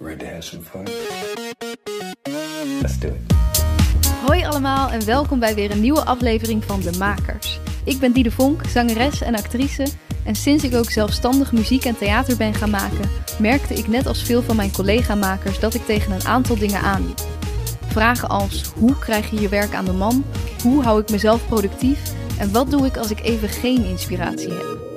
Ready to have some fun? Let's do it. Hoi allemaal en welkom bij weer een nieuwe aflevering van De Makers. Ik ben Diede Vonk, zangeres en actrice. En sinds ik ook zelfstandig muziek en theater ben gaan maken, merkte ik net als veel van mijn collega-makers dat ik tegen een aantal dingen aanliep. Vragen als hoe krijg je je werk aan de man? Hoe hou ik mezelf productief? En wat doe ik als ik even geen inspiratie heb?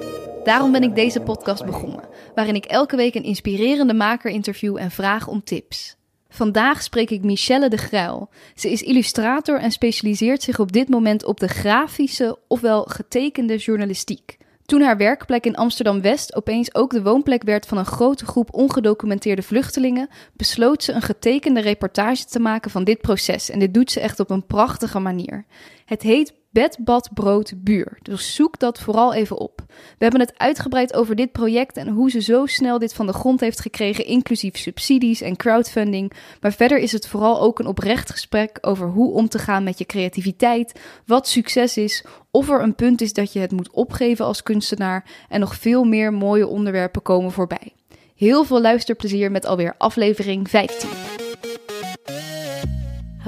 Daarom ben ik deze podcast begonnen, waarin ik elke week een inspirerende maker interview en vraag om tips. Vandaag spreek ik Michelle de Gruil. Ze is illustrator en specialiseert zich op dit moment op de grafische, ofwel getekende journalistiek. Toen haar werkplek in Amsterdam West opeens ook de woonplek werd van een grote groep ongedocumenteerde vluchtelingen, besloot ze een getekende reportage te maken van dit proces. En dit doet ze echt op een prachtige manier. Het heet Bed, Bad, Brood, Buur. Dus zoek dat vooral even op. We hebben het uitgebreid over dit project en hoe ze zo snel dit van de grond heeft gekregen, inclusief subsidies en crowdfunding. Maar verder is het vooral ook een oprecht gesprek over hoe om te gaan met je creativiteit, wat succes is, of er een punt is dat je het moet opgeven als kunstenaar en nog veel meer mooie onderwerpen komen voorbij. Heel veel luisterplezier met alweer aflevering 15.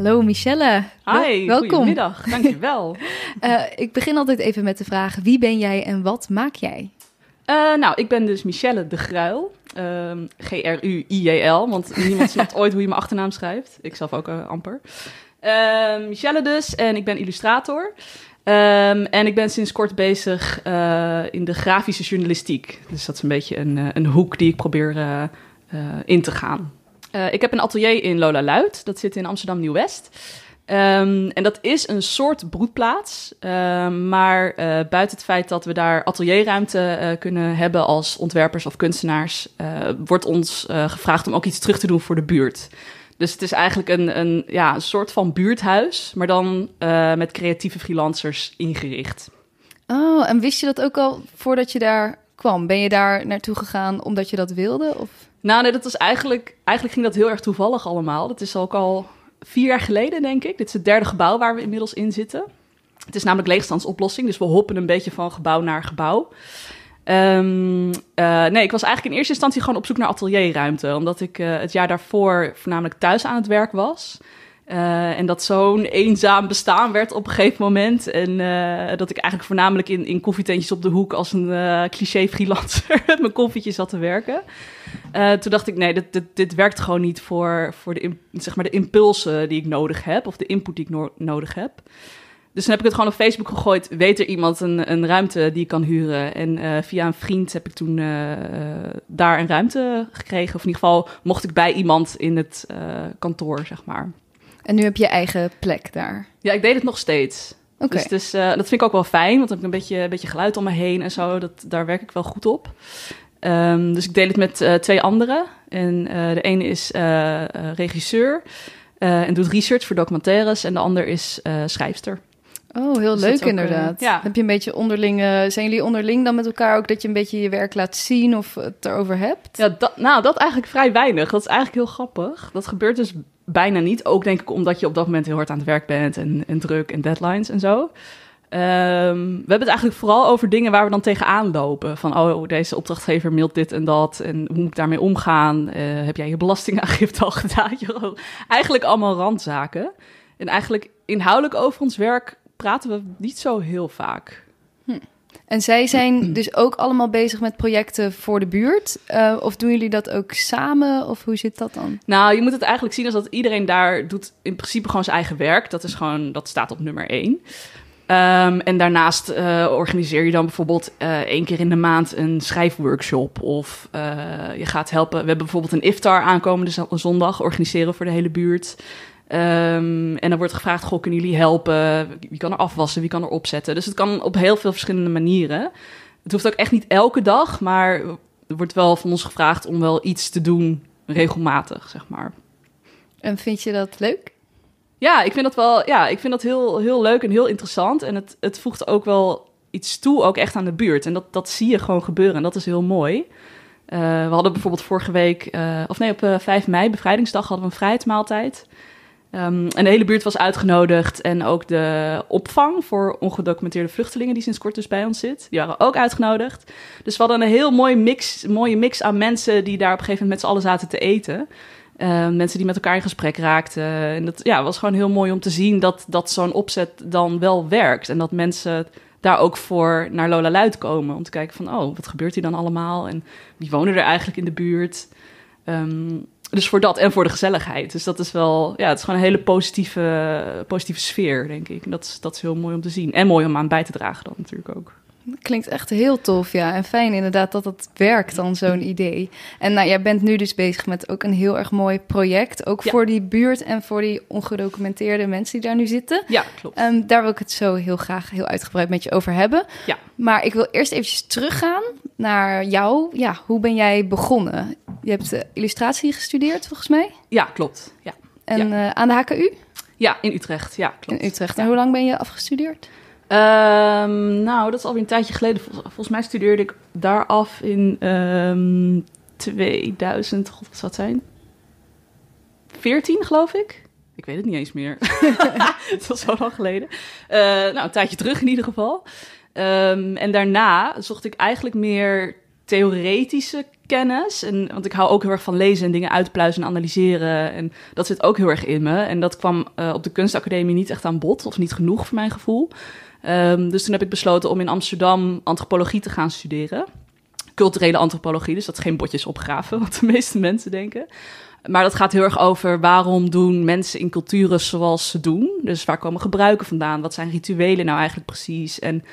Hallo Michelle. Hi, welkom. Goedemiddag, dankjewel. Eh, ik begin altijd even met de vraag: wie ben jij en wat maak jij? Eh, nou, ik ben dus Michelle de Gruil. Ehm, G-R-U-I-J-L, want niemand snapt ooit hoe je mijn achternaam schrijft. Ik zelf ook eh, amper. Ehm, Michelle dus, en ik ben illustrator. Ehm, en ik ben sinds kort bezig in de grafische journalistiek. Dus dat is een beetje een, een hoek die ik probeer in te gaan. Eh, ik heb een atelier in Lola Luid. Dat zit in Amsterdam Nieuw-West. Ehm, en dat is een soort broedplaats. Ehm, maar eh, buiten het feit dat we daar atelierruimte eh, kunnen hebben als ontwerpers of kunstenaars, wordt ons gevraagd om ook iets terug te doen voor de buurt. Dus het is eigenlijk een, een, ja, een soort van buurthuis, maar dan met creatieve freelancers ingericht. Oh, en wist je dat ook al voordat je daar kwam? Ben je daar naartoe gegaan omdat je dat wilde? Of? Nou, nee, dat was eigenlijk, eigenlijk ging dat heel erg toevallig allemaal. Dat is ook al vier jaar geleden, denk ik. Dit is het derde gebouw waar we inmiddels in zitten. Het is namelijk leegstandsoplossing, dus we hoppen een beetje van gebouw naar gebouw. Ehm, eh, nee, ik was eigenlijk in eerste instantie gewoon op zoek naar atelierruimte. Omdat ik eh, het jaar daarvoor voornamelijk thuis aan het werk was. Eh, en dat zo'n eenzaam bestaan werd op een gegeven moment. En eh, dat ik eigenlijk voornamelijk in, in koffietentjes op de hoek als een eh, cliché freelancer met mijn koffietje zat te werken. toen dacht ik, nee, dit, dit, dit, werkt gewoon niet voor, voor de, zeg maar de impulsen die ik nodig heb. Of de input die ik nodig heb. Dus toen heb ik het gewoon op Facebook gegooid. Weet er iemand een, een ruimte die ik kan huren? En via een vriend heb ik toen daar een ruimte gekregen. Of in ieder geval mocht ik bij iemand in het kantoor, zeg maar. En nu heb je eigen plek daar. Ja, ik deed het nog steeds. Oké. Dus, dus dat vind ik ook wel fijn, want dan heb ik een beetje, een beetje geluid om me heen en zo. Dat, daar werk ik wel goed op. Ehm, dus ik deel het met eh, twee anderen. En eh, de ene is regisseur en doet research voor documentaires. En de ander is schrijfster. Oh, heel dus leuk inderdaad. ja. Heb je een beetje onderling, zijn jullie onderling dan met elkaar ook dat je een beetje je werk laat zien of het erover hebt? Ja, dat, nou, dat eigenlijk vrij weinig. Dat is eigenlijk heel grappig. Dat gebeurt dus bijna niet. Ook denk ik omdat je op dat moment heel hard aan het werk bent en, en druk en deadlines en zo. Ehm, we hebben het eigenlijk vooral over dingen waar we dan tegenaan lopen. Van, oh, deze opdrachtgever mailt dit en dat. En hoe moet ik daarmee omgaan? Uh, heb jij je belastingaangifte al gedaan? Eigenlijk allemaal randzaken. En eigenlijk inhoudelijk over ons werk praten we niet zo heel vaak. En zij zijn dus ook allemaal bezig met projecten voor de buurt. Eh, of doen jullie dat ook samen? Of hoe zit dat dan? Nou, je moet het eigenlijk zien als dat iedereen daar doet in principe gewoon zijn eigen werk. Dat is gewoon, dat staat op nummer één. Ehm, en daarnaast eh, organiseer je dan bijvoorbeeld uh, één keer in de maand een schrijfworkshop. Of je gaat helpen. We hebben bijvoorbeeld een iftar aankomende zondag organiseren voor de hele buurt. Ehm, en dan wordt gevraagd, goh, kunnen jullie helpen? Wie kan er afwassen? Wie kan er opzetten? Dus het kan op heel veel verschillende manieren. Het hoeft ook echt niet elke dag, maar er wordt wel van ons gevraagd om wel iets te doen regelmatig, zeg maar. En vind je dat leuk? Ja, ik vind dat wel. Ja, ik vind dat heel, heel leuk en heel interessant. En het, het voegt ook wel iets toe, ook echt aan de buurt. En dat, dat zie je gewoon gebeuren. En dat is heel mooi. Eh, we hadden bijvoorbeeld vorige week, eh, of nee, op 5 eh, mei, bevrijdingsdag, hadden we een vrijheidsmaaltijd. Um, en de hele buurt was uitgenodigd. En ook de opvang voor ongedocumenteerde vluchtelingen, die sinds kort dus bij ons zit, die waren ook uitgenodigd. Dus we hadden een heel mooi mix, mooie mix aan mensen die daar op een gegeven moment met z'n allen zaten te eten. Ehm, mensen die met elkaar in gesprek raakten. En dat ja, was gewoon heel mooi om te zien dat, dat zo'n opzet dan wel werkt. En dat mensen daar ook voor naar Lola Luid komen. Om te kijken van, oh, wat gebeurt hier dan allemaal? En wie wonen er eigenlijk in de buurt? Um, dus voor dat en voor de gezelligheid. Dus dat is wel, ja, het is gewoon een hele positieve, positieve sfeer, denk ik. En dat, is, dat is heel mooi om te zien. En mooi om aan bij te dragen dan natuurlijk ook. Klinkt echt heel tof, ja. En fijn inderdaad dat dat werkt dan, zo'n idee. En nou, jij bent nu dus bezig met ook een heel erg mooi project. Ook voor die buurt en voor die ongedocumenteerde mensen die daar nu zitten. Ja, klopt. Ehm, daar wil ik het zo heel graag heel uitgebreid met je over hebben. Ja. Maar ik wil eerst eventjes teruggaan naar jou. Ja, hoe ben jij begonnen? Je hebt eh, illustratie gestudeerd, volgens mij? Ja, klopt. Ja. En eh, aan de HKU? Ja, in Utrecht. Ja, klopt. In Utrecht. En hoe lang ben je afgestudeerd? Ehm, nou, dat is alweer een tijdje geleden. volgens mij studeerde ik daar af in um, ehm, 2000, god, wat het zijn? 14, geloof ik. Ik weet het niet eens meer. het was zo lang geleden. Eh, nou, een tijdje terug in ieder geval. Ehm, en daarna zocht ik eigenlijk meer theoretische kennis. En, want ik hou ook heel erg van lezen en dingen uitpluizen en analyseren. En dat zit ook heel erg in me. En dat kwam eh, op de kunstacademie niet echt aan bod, of niet genoeg voor mijn gevoel. Ehm, dus toen heb ik besloten om in Amsterdam antropologie te gaan studeren. Culturele antropologie, dus dat is geen botjes opgraven, wat de meeste mensen denken. Maar dat gaat heel erg over waarom doen mensen in culturen zoals ze doen. Dus waar komen gebruiken vandaan? Wat zijn rituelen nou eigenlijk precies? En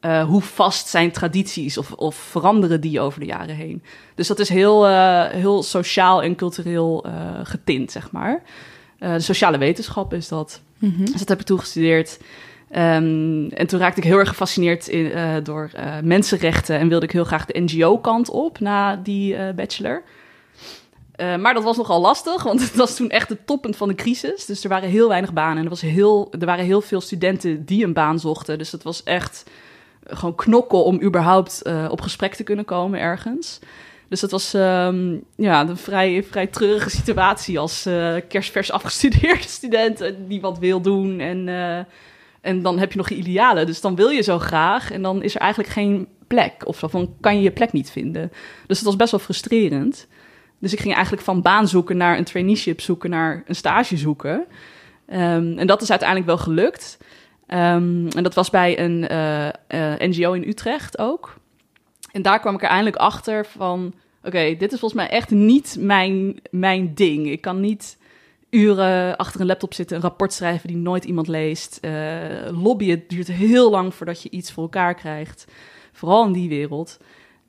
eh, hoe vast zijn tradities of, of, veranderen die over de jaren heen? Dus dat is heel, eh, heel sociaal en cultureel uh, eh, getint, zeg maar. de sociale wetenschap is dat. Mhm. Dus dat heb ik toegestudeerd. Ehm, en toen raakte ik heel erg gefascineerd eh, door eh, mensenrechten en wilde ik heel graag de NGO-kant op na die eh, bachelor. maar dat was nogal lastig, want het was toen echt het toppunt van de crisis. Dus er waren heel weinig banen. En er, was heel, er waren heel veel studenten die een baan zochten. Dus dat was echt gewoon knokken om überhaupt op gesprek te kunnen komen ergens. Dus dat was ehm, ja, een vrij, vrij treurige situatie als kerstvers afgestudeerde student die wat wil doen en en dan heb je nog je idealen. Dus dan wil je zo graag. En dan is er eigenlijk geen plek. Of zo. Van kan je je plek niet vinden. Dus het was best wel frustrerend. Dus ik ging eigenlijk van baan zoeken naar een traineeship zoeken, naar een stage zoeken. Ehm, en dat is uiteindelijk wel gelukt. Ehm, en dat was bij een eh, eh, NGO in Utrecht ook. En daar kwam ik er eindelijk achter van: oké, dit is volgens mij echt niet mijn, mijn ding. Ik kan niet uren achter een laptop zitten, een rapport schrijven die nooit iemand leest. Uh, lobbyen duurt heel lang voordat je iets voor elkaar krijgt. Vooral in die wereld.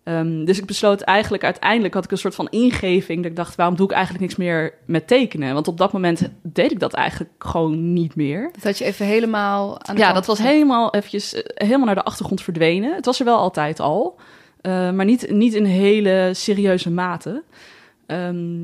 Ehm, dus ik besloot eigenlijk uiteindelijk had ik een soort van ingeving dat ik dacht: waarom doe ik eigenlijk niks meer met tekenen? Want op dat moment deed ik dat eigenlijk gewoon niet meer. Dat had je even helemaal aan Ja, dat was helemaal eventjes eh, helemaal naar de achtergrond verdwenen. Het was er wel altijd al, eh, maar niet, niet in hele serieuze mate. Ehm,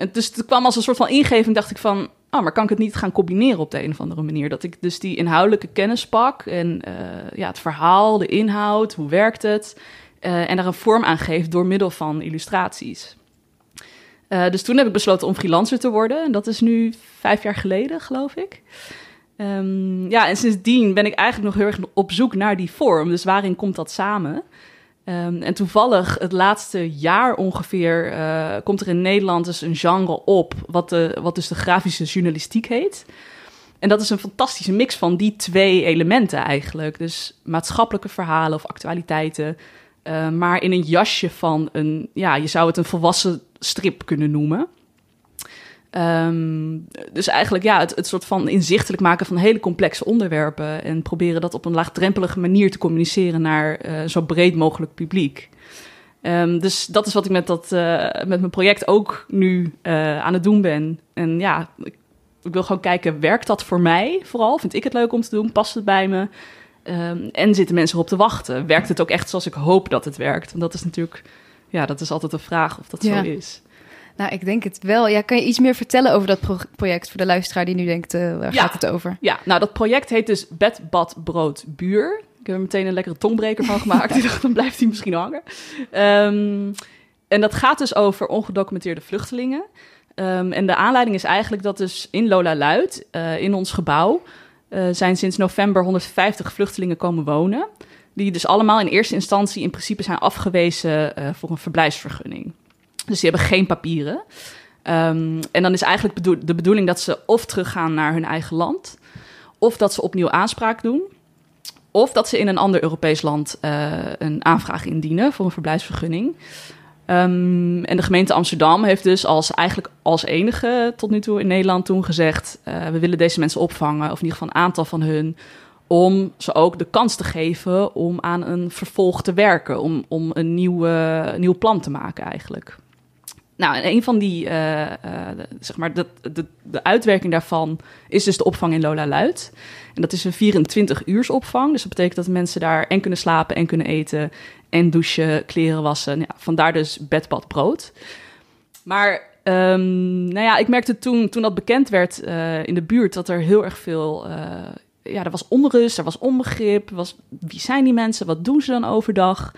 en dus het kwam als een soort van ingeving, dacht ik van... Oh, maar kan ik het niet gaan combineren op de een of andere manier? Dat ik dus die inhoudelijke kennis pak en eh, ja, het verhaal, de inhoud, hoe werkt het? Eh, en daar een vorm aan geef door middel van illustraties. Uh, dus toen heb ik besloten om freelancer te worden. En dat is nu vijf jaar geleden, geloof ik. Ehm, ja, en sindsdien ben ik eigenlijk nog heel erg op zoek naar die vorm. Dus waarin komt dat samen? Ehm, en toevallig, het laatste jaar ongeveer, eh, komt er in Nederland dus een genre op, wat, de, wat dus de grafische journalistiek heet. En dat is een fantastische mix van die twee elementen eigenlijk. Dus maatschappelijke verhalen of actualiteiten, eh, maar in een jasje van een, ja, je zou het een volwassen strip kunnen noemen. Ehm, dus eigenlijk ja, het, het, soort van inzichtelijk maken van hele complexe onderwerpen en proberen dat op een laagdrempelige manier te communiceren naar uh, zo breed mogelijk publiek. Ehm, dus dat is wat ik met, dat, eh, met mijn project ook nu eh, aan het doen ben. En ja, ik, wil gewoon kijken, werkt dat voor mij vooral? Vind ik het leuk om te doen? Past het bij me? Ehm, en zitten mensen erop te wachten? Werkt het ook echt zoals ik hoop dat het werkt? Want dat is natuurlijk, ja, dat is altijd een vraag of dat zo is. Nou, ik denk het wel. Ja, kan je iets meer vertellen over dat project voor de luisteraar die nu denkt, eh, waar gaat het over? Ja, nou dat project heet dus Bed, Bad, Brood, Buur. Ik heb er meteen een lekkere tongbreker van gemaakt. dan blijft hij misschien hangen. Ehm, en dat gaat dus over ongedocumenteerde vluchtelingen. Ehm, en de aanleiding is eigenlijk dat dus in Lola Luid, eh, in ons gebouw, eh, zijn sinds november 150 vluchtelingen komen wonen. Die dus allemaal in eerste instantie in principe zijn afgewezen voor een verblijfsvergunning. Dus die hebben geen papieren. Ehm, en dan is eigenlijk bedoel, de bedoeling dat ze of teruggaan naar hun eigen land, of dat ze opnieuw aanspraak doen, of dat ze in een ander Europees land eh, een aanvraag indienen voor een verblijfsvergunning. Ehm, en de gemeente Amsterdam heeft dus als, eigenlijk als enige tot nu toe in Nederland toen gezegd: uh, we willen deze mensen opvangen, of in ieder geval een aantal van hun, om ze ook de kans te geven om aan een vervolg te werken, om, om een nieuw, nieuw plan te maken eigenlijk. Nou, en een van die, eh, eh, zeg maar, de, de, de uitwerking daarvan is dus de opvang in Lola Luid. En dat is een 24-uurs opvang. Dus dat betekent dat mensen daar en kunnen slapen en kunnen eten en douchen, kleren wassen. Nou ja, vandaar dus bed, bad, brood. Maar ehm, nou ja, ik merkte toen, toen dat bekend werd eh, in de buurt dat er heel erg veel ja, er was onrust, er was onbegrip. Was, wie zijn die mensen? Wat doen ze dan overdag?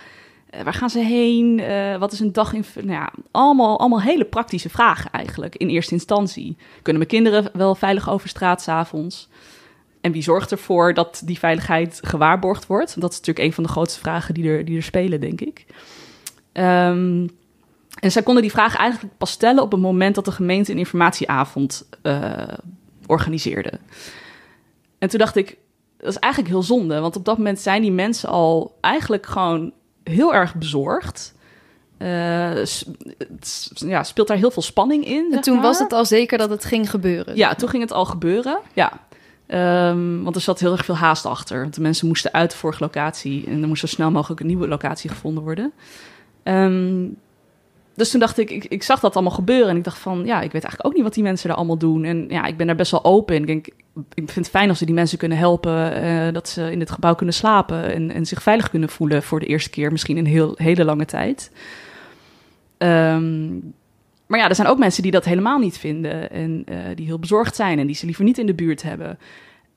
Eh, waar gaan ze heen? Eh, wat is een dag in. Nou ja, allemaal, allemaal hele praktische vragen eigenlijk in eerste instantie. Kunnen mijn kinderen wel veilig over straat s'avonds? En wie zorgt ervoor dat die veiligheid gewaarborgd wordt? Dat is natuurlijk een van de grootste vragen die er, die er spelen, denk ik. Ehm, en zij konden die vraag eigenlijk pas stellen op het moment dat de gemeente een informatieavond eh, organiseerde. En toen dacht ik, dat is eigenlijk heel zonde, want op dat moment zijn die mensen al eigenlijk gewoon heel erg bezorgd. Eh, ja, speelt daar heel veel spanning in. En toen was het al zeker dat het ging gebeuren. Ja, toen ging het al gebeuren. Ja. Ehm, want er zat heel erg veel haast achter. De mensen moesten uit de vorige locatie en er moest zo snel mogelijk een nieuwe locatie gevonden worden. Ehm, dus toen dacht ik, ik, ik, zag dat allemaal gebeuren. En ik dacht van, ja, ik weet eigenlijk ook niet wat die mensen daar allemaal doen. En ja, ik ben daar best wel open in. Ik denk, ik vind het fijn als ze die mensen kunnen helpen. Eh, dat ze in het gebouw kunnen slapen en, en zich veilig kunnen voelen voor de eerste keer. Misschien een heel, hele lange tijd. Ehm, maar ja, er zijn ook mensen die dat helemaal niet vinden. En eh, die heel bezorgd zijn en die ze liever niet in de buurt hebben.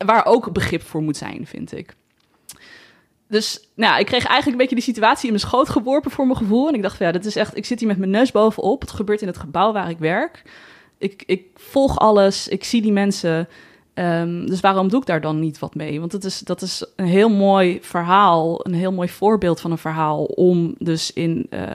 Waar ook begrip voor moet zijn, vind ik. Dus nou, ik kreeg eigenlijk een beetje die situatie in mijn schoot geworpen voor mijn gevoel. En ik dacht, van, ja, dat is echt, ik zit hier met mijn neus bovenop. Het gebeurt in het gebouw waar ik werk. Ik, ik volg alles, ik zie die mensen. Ehm, dus waarom doe ik daar dan niet wat mee? Want dat is, dat is een heel mooi verhaal, een heel mooi voorbeeld van een verhaal om dus in, eh,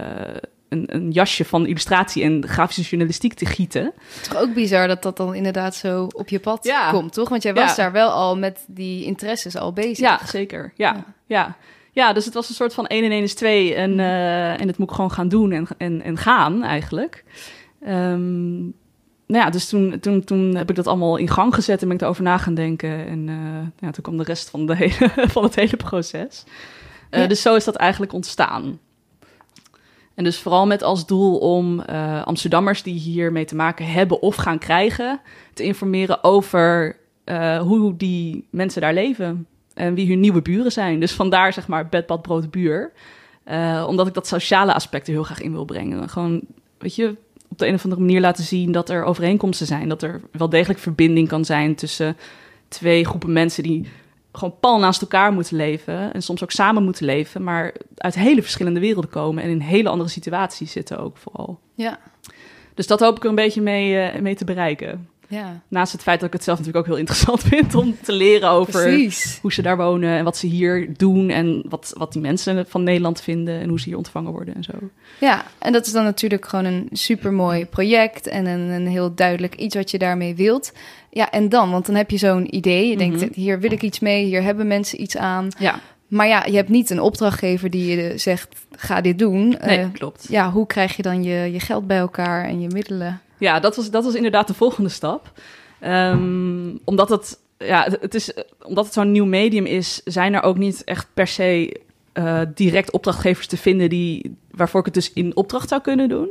een, een, jasje van illustratie en grafische journalistiek te gieten. Het is toch ook bizar dat dat dan inderdaad zo op je pad komt, toch? Want jij was daar wel al met die interesses al bezig. Ja, zeker. Ja, ja. ja. ja dus het was een soort van 1 en één is twee en, uh, en dat moet ik gewoon gaan doen en, en, en gaan eigenlijk. Ehm, nou ja, dus toen, toen, toen heb ik dat allemaal in gang gezet en ben ik erover na gaan denken. En eh, ja, toen kwam de rest van, de hele, van het hele proces. Eh, dus zo is dat eigenlijk ontstaan. En dus vooral met als doel om eh, Amsterdammers die hiermee te maken hebben of gaan krijgen, te informeren over eh, hoe die mensen daar leven en wie hun nieuwe buren zijn. Dus vandaar zeg maar Bedpad bad, brood, buur. Eh, omdat ik dat sociale aspect er heel graag in wil brengen. Gewoon, weet je, op de een of andere manier laten zien dat er overeenkomsten zijn. Dat er wel degelijk verbinding kan zijn tussen twee groepen mensen die gewoon pal naast elkaar moeten leven. En soms ook samen moeten leven. Maar uit hele verschillende werelden komen. En in hele andere situaties zitten ook vooral. Ja. Dus dat hoop ik er een beetje mee, eh, mee te bereiken. Ja. Naast het feit dat ik het zelf natuurlijk ook heel interessant vind om te leren over hoe ze daar wonen en wat ze hier doen en wat, wat die mensen van Nederland vinden en hoe ze hier ontvangen worden en zo. Ja, en dat is dan natuurlijk gewoon een supermooi project en een, een heel duidelijk iets wat je daarmee wilt ja, en dan? Want dan heb je zo'n idee. Je denkt, mhm. hier wil ik iets mee, hier hebben mensen iets aan. Ja. Maar ja, je hebt niet een opdrachtgever die je zegt, ga dit doen. Nee, eh, klopt. Ja, hoe krijg je dan je, je geld bij elkaar en je middelen? Ja, dat was, dat was inderdaad de volgende stap. Ehm, omdat het, ja, het is, omdat het zo'n nieuw medium is, zijn er ook niet echt per se eh, direct opdrachtgevers te vinden die, waarvoor ik het dus in opdracht zou kunnen doen.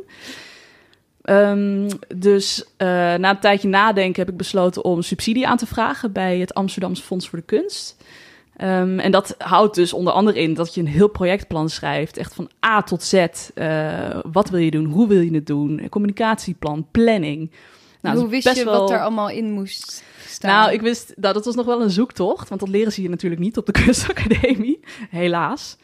Ehm, dus eh, na een tijdje nadenken heb ik besloten om subsidie aan te vragen bij het Amsterdamse Fonds voor de Kunst. Ehm, en dat houdt dus onder andere in dat je een heel projectplan schrijft. Echt van A tot Z. Eh, wat wil je doen? Hoe wil je het doen? Communicatieplan, planning. Nou, hoe wist je wat er allemaal in moest staan? Nou, ik wist, nou, dat was nog wel een zoektocht. Want dat leren ze je natuurlijk niet op de kunstacademie. Helaas.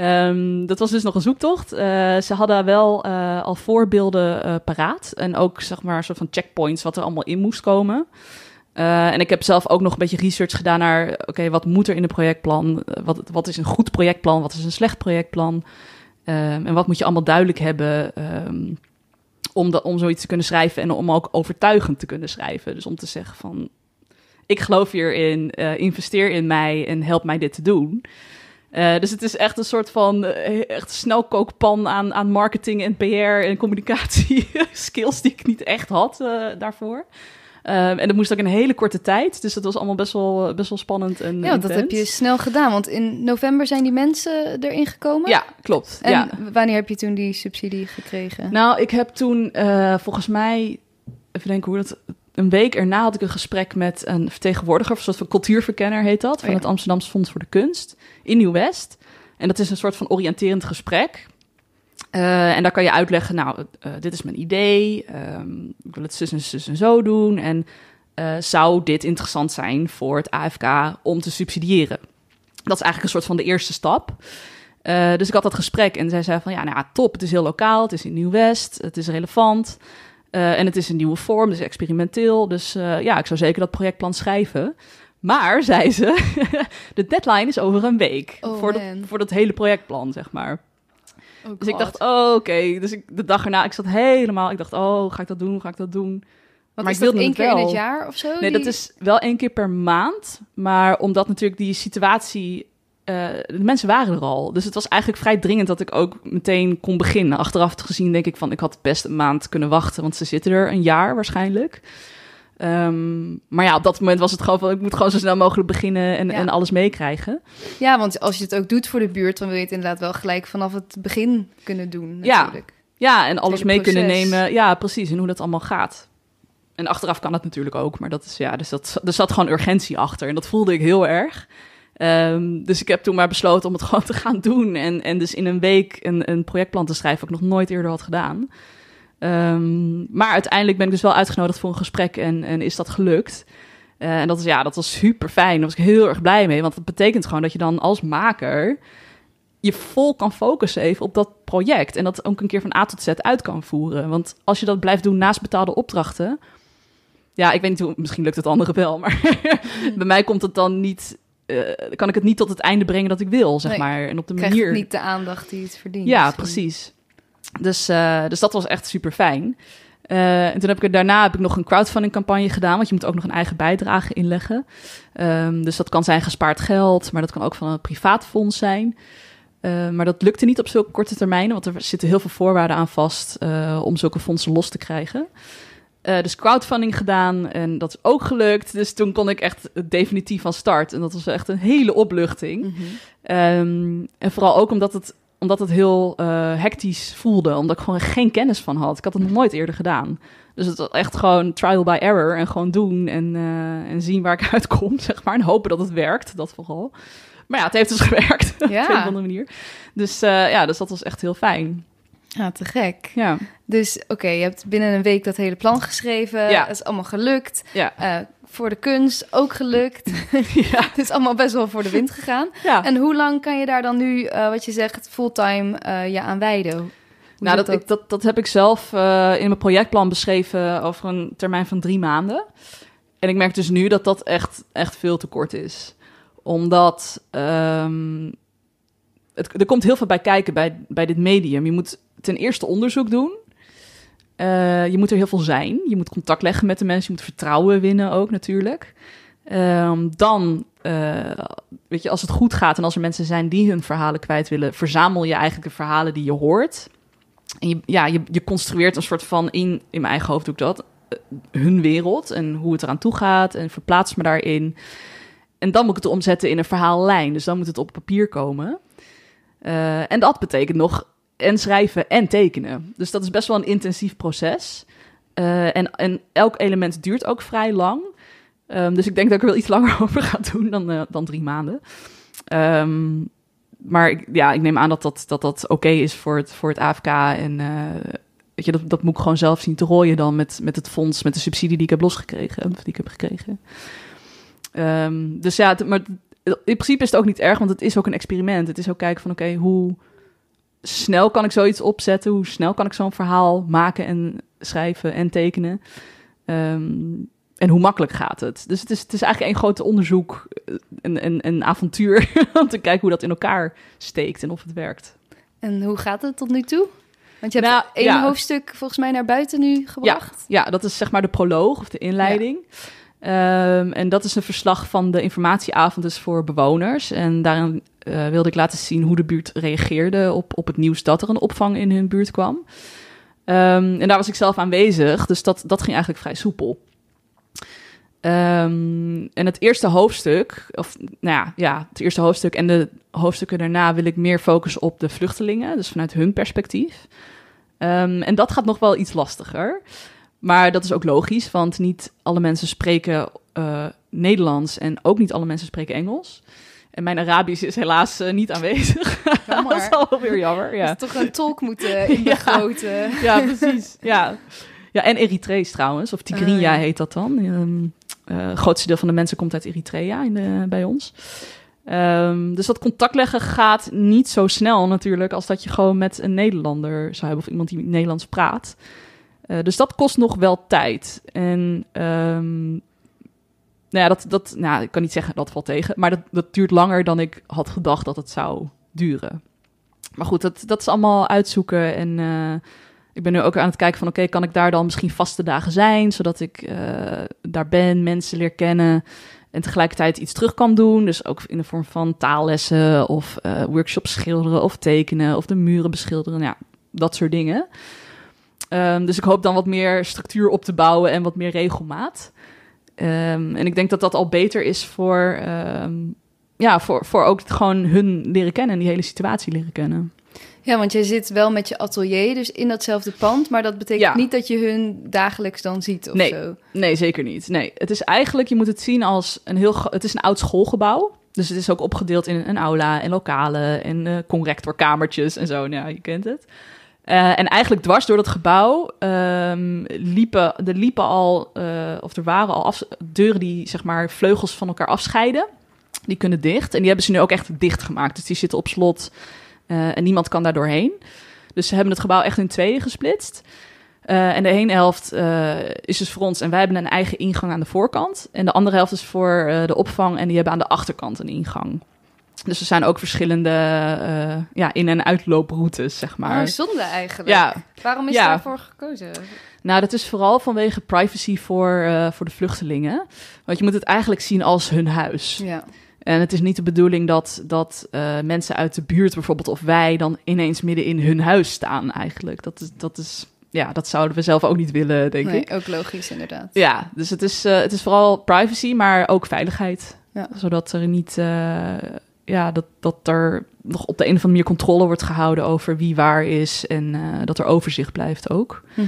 Ehm, dat was dus nog een zoektocht. Eh, ze hadden wel eh, al voorbeelden eh, paraat. En ook zeg maar een soort van checkpoints wat er allemaal in moest komen. en ik heb zelf ook nog een beetje research gedaan naar... oké, wat moet er in een projectplan? Wat, wat is een goed projectplan? Wat is een slecht projectplan? Ehm, en wat moet je allemaal duidelijk hebben... Ehm, om, om zoiets te kunnen schrijven en om ook overtuigend te kunnen schrijven. Dus om te zeggen van, ik geloof hierin, investeer in mij en help mij dit te doen. Eh, dus het is echt een soort van eh, echt snelkookpan aan, aan marketing en PR en communicatie skills die ik niet echt had eh, daarvoor. Ehm, en dat moest ook in een hele korte tijd. Dus dat was allemaal best wel, best wel spannend. En ja, dat heb je snel gedaan. Want in november zijn die mensen erin gekomen. Ja, klopt. En wanneer heb je toen die subsidie gekregen? Nou, ik heb toen volgens mij, even denken hoe dat een week erna had ik een gesprek met een vertegenwoordiger, een soort van cultuurverkenner heet dat, oh van het Amsterdamse Fonds voor de Kunst in Nieuw-West. En dat is een soort van oriënterend gesprek. Eh, en daar kan je uitleggen, nou, eh, dit is mijn idee, ehm, ik wil het zus en zus en zo doen. En eh, zou dit interessant zijn voor het AFK om te subsidiëren? Dat is eigenlijk een soort van de eerste stap. dus ik had dat gesprek en zij zei van, ja, nou ja, top, het is heel lokaal, het is in Nieuw-West, het is relevant. Eh, en het is een nieuwe vorm, dus experimenteel. Dus eh, ja, ik zou zeker dat projectplan schrijven. Maar, zei ze, de deadline is over een week oh, voor, dat, voor dat hele projectplan, zeg maar. Oh, dus ik dacht, oké. Dus ik, de dag erna, ik zat helemaal... Ik dacht, oh, ga ik dat doen? Ga ik dat doen? Wat maar is ik dat één keer in het jaar of zo? Nee, dat is wel één keer per maand. Maar omdat natuurlijk die situatie eh, de mensen waren er al. Dus het was eigenlijk vrij dringend dat ik ook meteen kon beginnen. Achteraf gezien denk ik van, ik had best een maand kunnen wachten, want ze zitten er een jaar waarschijnlijk. Ehm, maar ja, op dat moment was het gewoon van, ik moet gewoon zo snel mogelijk beginnen en, en alles meekrijgen. Ja, want als je het ook doet voor de buurt, dan wil je het inderdaad wel gelijk vanaf het begin kunnen doen natuurlijk. Ja, ja en alles mee kunnen nemen. Ja, precies, en hoe dat allemaal gaat. En achteraf kan dat natuurlijk ook, maar dat is ja, dus dat, er zat gewoon urgentie achter en dat voelde ik heel erg. Ehm, dus ik heb toen maar besloten om het gewoon te gaan doen. En, en dus in een week een, een projectplan te schrijven, wat ik nog nooit eerder had gedaan. Ehm, maar uiteindelijk ben ik dus wel uitgenodigd voor een gesprek en, en is dat gelukt. Eh, en dat, is, ja, dat was super fijn. Daar was ik heel erg blij mee. Want dat betekent gewoon dat je dan als maker je vol kan focussen even op dat project. En dat ook een keer van A tot Z uit kan voeren. Want als je dat blijft doen naast betaalde opdrachten. Ja, ik weet niet hoe. Misschien lukt het andere wel. Maar bij mij komt het dan niet eh, kan ik het niet tot het einde brengen dat ik wil, zeg maar. En op de manier. niet de aandacht die het verdient. Ja, precies. Dus, eh, dus dat was echt super fijn. Eh, en toen heb ik er, daarna heb ik nog een crowdfunding campagne gedaan, want je moet ook nog een eigen bijdrage inleggen. Ehm, dus dat kan zijn gespaard geld, maar dat kan ook van een privaat fonds zijn. Ehm, maar dat lukte niet op zulke korte termijn want er zitten heel veel voorwaarden aan vast om zulke fondsen los te krijgen. Uh, dus crowdfunding gedaan en dat is ook gelukt. Dus toen kon ik echt definitief van start. En dat was echt een hele opluchting. Mhm. Ehm, en vooral ook omdat het, omdat het heel eh, hectisch voelde. Omdat ik gewoon geen kennis van had. Ik had het nog nooit eerder gedaan. Dus het was echt gewoon trial by error en gewoon doen en, eh, en zien waar ik uitkom, zeg maar. En hopen dat het werkt, dat vooral. Maar ja, het heeft dus gewerkt op een andere manier. Dus ja, dus dat was echt heel fijn. Ja, ah, te gek. Ja. Dus oké, je hebt binnen een week dat hele plan geschreven. Ja. Dat is allemaal gelukt. Ja. Eh, voor de kunst ook gelukt. ja. Het is allemaal best wel voor de wind gegaan. Ja. En hoe lang kan je daar dan nu, eh, wat je zegt, fulltime eh, je ja, aan wijden? nou, dat, dat? dat, heb ik zelf in mijn projectplan beschreven over een termijn van drie maanden. En ik merk dus nu dat dat echt, echt veel te kort is. Omdat ehm, er komt heel veel bij kijken bij, bij dit medium. Je moet ten eerste onderzoek doen. Eh, je moet er heel veel zijn. Je moet contact leggen met de mensen. Je moet vertrouwen winnen ook natuurlijk. Ehm, dan, eh, weet je, als het goed gaat en als er mensen zijn die hun verhalen kwijt willen, verzamel je eigenlijk de verhalen die je hoort. En je, ja, je, je construeert een soort van in, in mijn eigen hoofd doe ik dat, eh, hun wereld en hoe het eraan toe gaat en verplaats me daarin. En dan moet ik het omzetten in een verhaallijn. Dus dan moet het op papier komen. Eh, en dat betekent nog en schrijven en tekenen. Dus dat is best wel een intensief proces. Eh, en, en elk element duurt ook vrij lang. Ehm, dus ik denk dat ik er wel iets langer over ga doen dan, eh, dan drie maanden. Ehm, maar ik, ja, ik neem aan dat dat, dat, dat oké is voor het, voor het AFK. En weet je, dat, dat moet ik gewoon zelf zien te rooien dan met, met het fonds, met de subsidie die ik heb losgekregen. Of die ik heb gekregen. Ehm, dus ja, maar in principe is het ook niet erg, want het is ook een experiment. Het is ook kijken van, oké, hoe snel kan ik zoiets opzetten? Hoe snel kan ik zo'n verhaal maken en schrijven en tekenen? Ehm, en hoe makkelijk gaat het? Dus het is, het is eigenlijk eh, een groot onderzoek en, avontuur om te kijken hoe dat in elkaar steekt en of het werkt. En hoe gaat het tot nu toe? Want je hebt nou, één hoofdstuk volgens mij naar buiten nu gebracht. Ja, dat is zeg maar de proloog of de inleiding. Ehm, en dat is een verslag van de informatieavond dus voor bewoners. En daarin eh, wilde ik laten zien hoe de buurt reageerde op, op het nieuws dat er een opvang in hun buurt kwam. Ehm, en daar was ik zelf aanwezig, dus dat, dat ging eigenlijk vrij soepel. Ehm, en het eerste hoofdstuk, of nou ja, ja, het eerste hoofdstuk en de hoofdstukken daarna wil ik meer focussen op de vluchtelingen, dus vanuit hun perspectief. en dat gaat nog wel iets lastiger. Maar dat is ook logisch, want niet alle mensen spreken eh, Nederlands en ook niet alle mensen spreken Engels. En mijn Arabisch is helaas eh, niet aanwezig. dat is alweer jammer. Ja. Dat is toch een tolk moeten de ja, ja, precies. Ja. ja, en Eritrees trouwens, of Tigrinya oh, heet dat dan. Ehm, eh, het grootste deel van de mensen komt uit Eritrea in bij ons. Ehm, dus dat contact leggen gaat niet zo snel natuurlijk als dat je gewoon met een Nederlander zou hebben of iemand die Nederlands praat. Eh, dus dat kost nog wel tijd. En ehm, nou ja, dat, dat, nou, ik kan niet zeggen dat valt tegen, maar dat, dat duurt langer dan ik had gedacht dat het zou duren. Maar goed, dat, dat is allemaal uitzoeken. En eh, ik ben nu ook aan het kijken van oké, kan ik daar dan misschien vaste dagen zijn, zodat ik eh, daar ben, mensen leer kennen en tegelijkertijd iets terug kan doen. Dus ook in de vorm van taallessen of workshops schilderen of tekenen of de muren beschilderen. Ja, dat soort dingen. Ehm, dus ik hoop dan wat meer structuur op te bouwen en wat meer regelmaat. Ehm, en ik denk dat dat al beter is voor, ehm, ja, voor, voor ook gewoon hun leren kennen, en die hele situatie leren kennen. Ja, want jij zit wel met je atelier dus in datzelfde pand, maar dat betekent niet dat je hun dagelijks dan ziet of nee, zo. Nee, zeker niet. Nee, het is eigenlijk, je moet het zien als een heel, het is een oud schoolgebouw. Dus het is ook opgedeeld in een aula en lokalen en uh, conrectorkamertjes en zo. Nou, ja, je kent het. Eh, en eigenlijk dwars door dat gebouw um, liepen, er liepen al, eh, of er waren al deuren die zeg maar vleugels van elkaar afscheiden. Die kunnen dicht. En die hebben ze nu ook echt dicht gemaakt. Dus die zitten op slot eh, en niemand kan daar doorheen. Dus ze hebben het gebouw echt in tweeën gesplitst. en de ene helft is dus voor ons en wij hebben een eigen ingang aan de voorkant. En de andere helft is voor de opvang en die hebben aan de achterkant een ingang. Dus er zijn ook verschillende eh, ja, in- en uitlooproutes, zeg oh, maar. Oh, zonde eigenlijk. Ja. Waarom is ja. daarvoor gekozen? Nou, dat is vooral vanwege privacy voor, eh, voor de vluchtelingen. Want je moet het eigenlijk zien als hun huis. Ja. En het is niet de bedoeling dat, dat eh, mensen uit de buurt bijvoorbeeld of wij dan ineens midden in hun huis staan eigenlijk. Dat is, dat is ja, dat zouden we zelf ook niet willen, denk nee, ik. ook logisch inderdaad. Ja, dus het is, het is vooral privacy, maar ook veiligheid. Ja. Zodat er niet ja, dat, dat er nog op de een of andere manier controle wordt gehouden over wie waar is en eh, dat er overzicht blijft ook. Mhm.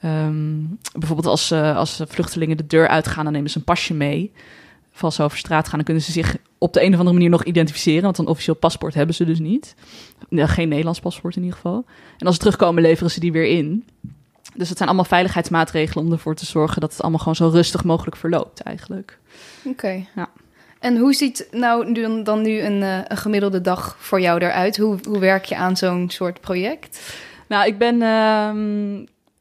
Ehm, bijvoorbeeld als, eh, als vluchtelingen de deur uitgaan, dan nemen ze een pasje mee. Als ze over straat gaan, dan kunnen ze zich op de een of andere manier nog identificeren, want een officieel paspoort hebben ze dus niet. geen Nederlands paspoort in ieder geval. En als ze terugkomen, leveren ze die weer in. Dus het zijn allemaal veiligheidsmaatregelen om ervoor te zorgen dat het allemaal gewoon zo rustig mogelijk verloopt eigenlijk. Oké. Okay. Ja. En hoe ziet nou dan nu een, eh, een gemiddelde dag voor jou eruit? Hoe, hoe werk je aan zo'n soort project? Nou, ik ben. Ehm,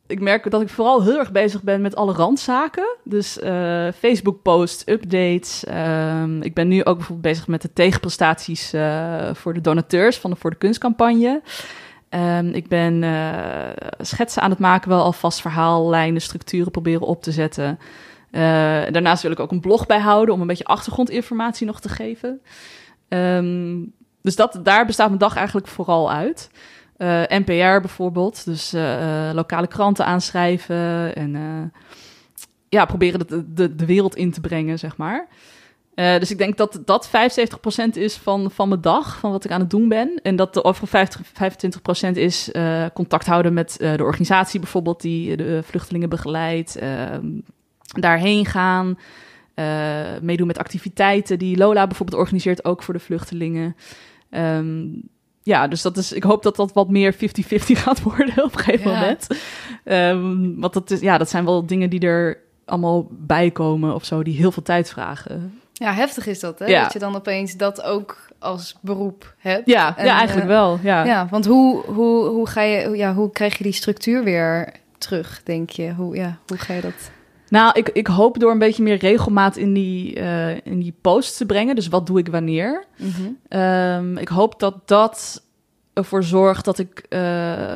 ik merk dat ik vooral heel erg bezig ben met alle randzaken. Dus eh, Facebook-posts, updates. Ehm, ik ben nu ook bijvoorbeeld bezig met de tegenprestaties eh, voor de donateurs van de Voor de Kunstcampagne. Ehm, ik ben schetsen aan het maken, wel alvast verhaallijnen, structuren proberen op te zetten. Eh, daarnaast wil ik ook een blog bijhouden om een beetje achtergrondinformatie nog te geven. Ehm, dus dat, daar bestaat mijn dag eigenlijk vooral uit. Eh, NPR bijvoorbeeld, dus eh, lokale kranten aanschrijven en ja, proberen de, de, wereld in te brengen, zeg maar. dus ik denk dat dat 75% is van, van mijn dag, van wat ik aan het doen ben. En dat de overige 25% is contact houden met de organisatie bijvoorbeeld, die de vluchtelingen begeleidt. Ehm, daarheen gaan. Eh, meedoen met activiteiten die Lola bijvoorbeeld organiseert, ook voor de vluchtelingen. Ehm, ja, dus dat is, ik hoop dat dat wat meer 50-50 gaat worden op een gegeven moment. Ehm, want dat, is, ja, dat zijn wel dingen die er allemaal bij komen of zo, die heel veel tijd vragen. Ja, heftig is dat, hè? Dat je dan opeens dat ook als beroep hebt. Ja, ja eh, eigenlijk wel. Ja. ja, want hoe, hoe, hoe, ga je, ja, hoe krijg je die structuur weer terug, denk je? Hoe, ja, hoe ga je dat... Nou, ik, ik hoop door een beetje meer regelmaat in die, uh, in die post te brengen. Dus wat doe ik wanneer? Mhm. Ehm, ik hoop dat dat ervoor zorgt dat ik eh,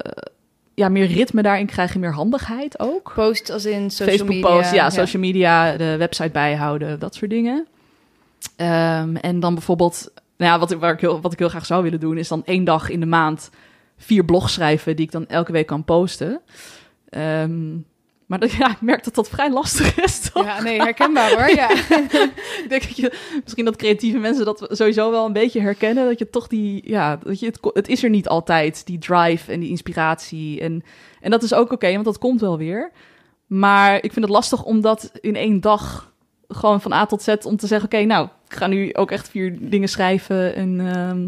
ja, meer ritme daarin krijg en meer handigheid ook. Post als in social media. Facebook post, ja, social media, de website bijhouden, dat soort dingen. Ehm, en dan bijvoorbeeld, nou ja, wat, ik, waar ik heel, wat ik heel graag zou willen doen, is dan één dag in de maand vier blogs schrijven die ik dan elke week kan posten. Ehm, maar ja, ik merk dat dat vrij lastig is. Toch? Ja, nee, herkenbaar hoor. Ja. ik denk dat je, misschien dat creatieve mensen dat sowieso wel een beetje herkennen. Dat je toch die, ja, dat je, het, het is er niet altijd, die drive en die inspiratie. En, en dat is ook oké, want dat komt wel weer. Maar ik vind het lastig om dat in één dag gewoon van A tot Z om te zeggen: oké, nou, ik ga nu ook echt vier dingen schrijven. En ehm,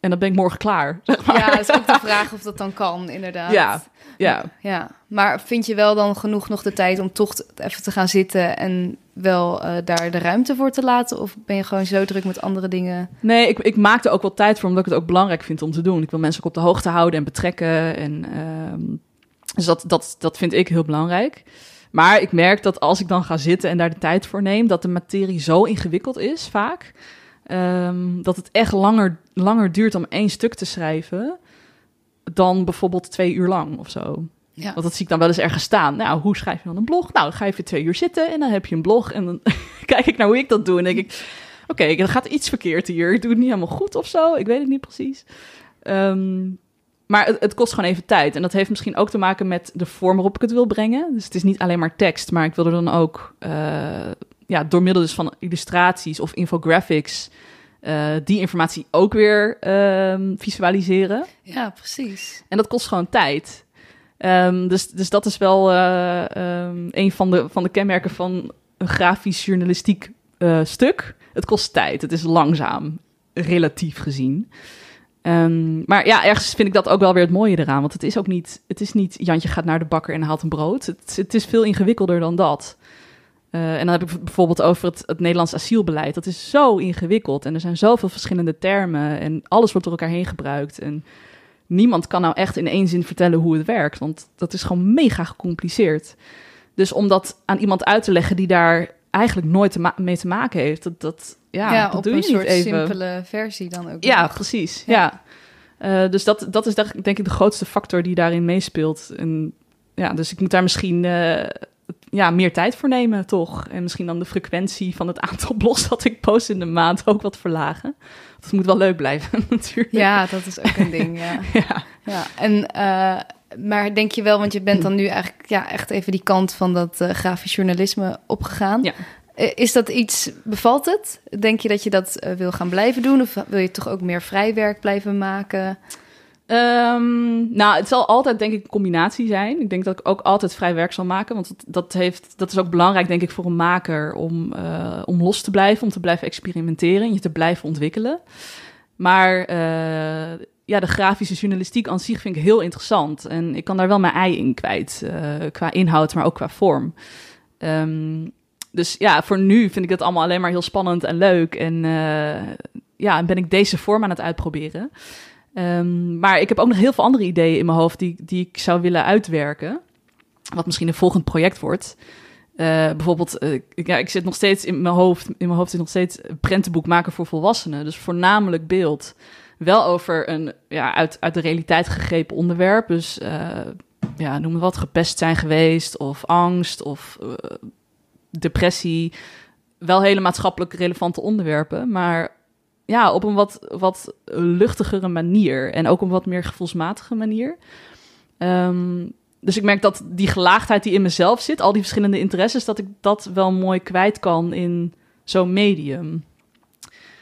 en dan ben ik morgen klaar. Zeg maar. Ja, is ook de vraag of dat dan kan, inderdaad. Ja, ja. ja. Maar vind je wel dan genoeg nog de tijd om toch even te gaan zitten en wel eh, daar de ruimte voor te laten? Of ben je gewoon zo druk met andere dingen? Nee, ik, ik maak er ook wel tijd voor, omdat ik het ook belangrijk vind om te doen. Ik wil mensen ook op de hoogte houden en betrekken. En, ehm, dus dat, dat, dat vind ik heel belangrijk. Maar ik merk dat als ik dan ga zitten en daar de tijd voor neem, dat de materie zo ingewikkeld is vaak Ehm, dat het echt langer, langer duurt om één stuk te schrijven dan bijvoorbeeld twee uur lang of zo. Ja. Want dat zie ik dan wel eens ergens staan. Nou, hoe schrijf je dan een blog? Nou, dan ga je even twee uur zitten en dan heb je een blog. En dan kijk ik naar hoe ik dat doe en denk ik... Oké, okay, gaat iets verkeerd hier. Ik doe het niet helemaal goed of zo. Ik weet het niet precies. Ehm, maar het, kost gewoon even tijd. En dat heeft misschien ook te maken met de vorm waarop ik het wil brengen. Dus het is niet alleen maar tekst, maar ik wil er dan ook eh, ja, door middel dus van illustraties of infographics eh, die informatie ook weer ehm, visualiseren. Ja, precies. En dat kost gewoon tijd. Ehm, dus, dus dat is wel uh, een van de, van de kenmerken van een grafisch journalistiek eh, stuk. Het kost tijd, het is langzaam, relatief gezien. maar ja, ergens vind ik dat ook wel weer het mooie eraan. Want het is ook niet, het is niet Jantje gaat naar de bakker en haalt een brood. Het, het is veel ingewikkelder dan dat. Eh, en dan heb ik bijvoorbeeld over het, het, Nederlands asielbeleid. Dat is zo ingewikkeld en er zijn zoveel verschillende termen en alles wordt door elkaar heen gebruikt. En niemand kan nou echt in één zin vertellen hoe het werkt, want dat is gewoon mega gecompliceerd. Dus om dat aan iemand uit te leggen die daar eigenlijk nooit te mee te maken heeft, dat, dat, ja, dat doe een je soort even. simpele versie dan ook. Ja, precies. Ja. Eh, dus dat, dat is denk ik de grootste factor die daarin meespeelt. En ja, dus ik moet daar misschien eh, ja, meer tijd voor nemen, toch? En misschien dan de frequentie van het aantal blogs dat ik post in de maand ook wat verlagen. Dat moet wel leuk blijven, natuurlijk. Ja, dat is ook een ding. Ja. ja. ja. En. Eh, maar denk je wel, want je bent dan nu eigenlijk ja, echt even die kant van dat uh, grafisch journalisme opgegaan. Ja. Eh, is dat iets, bevalt het? Denk je dat je dat wil gaan blijven doen? Of wil je toch ook meer vrijwerk blijven maken? Ehm, nou, het zal altijd denk ik een combinatie zijn. Ik denk dat ik ook altijd vrij werk zal maken. Want dat, heeft, dat is ook belangrijk denk ik voor een maker om, eh, om los te blijven, om te blijven experimenteren, je te blijven ontwikkelen. Maar eh, ja, de grafische journalistiek aan zich vind ik heel interessant. En ik kan daar wel mijn ei in kwijt, eh, qua inhoud, maar ook qua vorm. Ehm, dus ja, voor nu vind ik dat allemaal alleen maar heel spannend en leuk. En ja, ben ik deze vorm aan het uitproberen. Ehm, maar ik heb ook nog heel veel andere ideeën in mijn hoofd die, die ik zou willen uitwerken. Wat misschien een volgend project wordt. Eh, bijvoorbeeld, eh, ik, ja, ik zit nog steeds in mijn hoofd. In mijn hoofd is nog steeds een prentenboek maken voor volwassenen. Dus voornamelijk beeld. Wel over een ja, uit, uit de realiteit gegrepen onderwerp. Dus eh, ja, noem maar wat, gepest zijn geweest, of angst, of depressie. Wel hele maatschappelijk relevante onderwerpen, maar ja, op een wat, wat luchtigere manier. En ook op een wat meer gevoelsmatige manier. Ehm, dus ik merk dat die gelaagdheid die in mezelf zit, al die verschillende interesses, dat ik dat wel mooi kwijt kan in zo'n medium.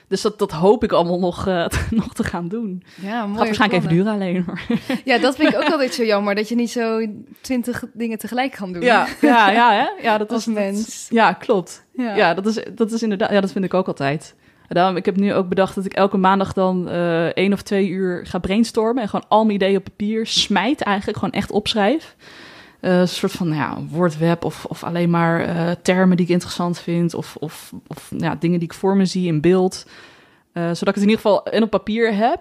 Dus dat, dat hoop ik allemaal nog, eh, nog te gaan doen. Ja, mooi. Gaat waarschijnlijk even duren alleen. Maar. Ja, dat vind ik ook altijd zo jammer. Dat je niet zo twintig dingen tegelijk kan doen. Ja, ja, ja, hè? ja dat Als mens. ja, klopt. Ja. ja, dat, is, dat is inderdaad. Ja, dat vind ik ook altijd daarom, ik heb nu ook bedacht dat ik elke maandag dan uh, één of twee uur ga brainstormen. En gewoon al mijn ideeën op papier smijt eigenlijk. Gewoon echt opschrijf. Eh, een soort van ja, woordweb of, of alleen maar eh, termen die ik interessant vind. Of, of, of ja, dingen die ik voor me zie in beeld. zodat ik het in ieder geval en op papier heb.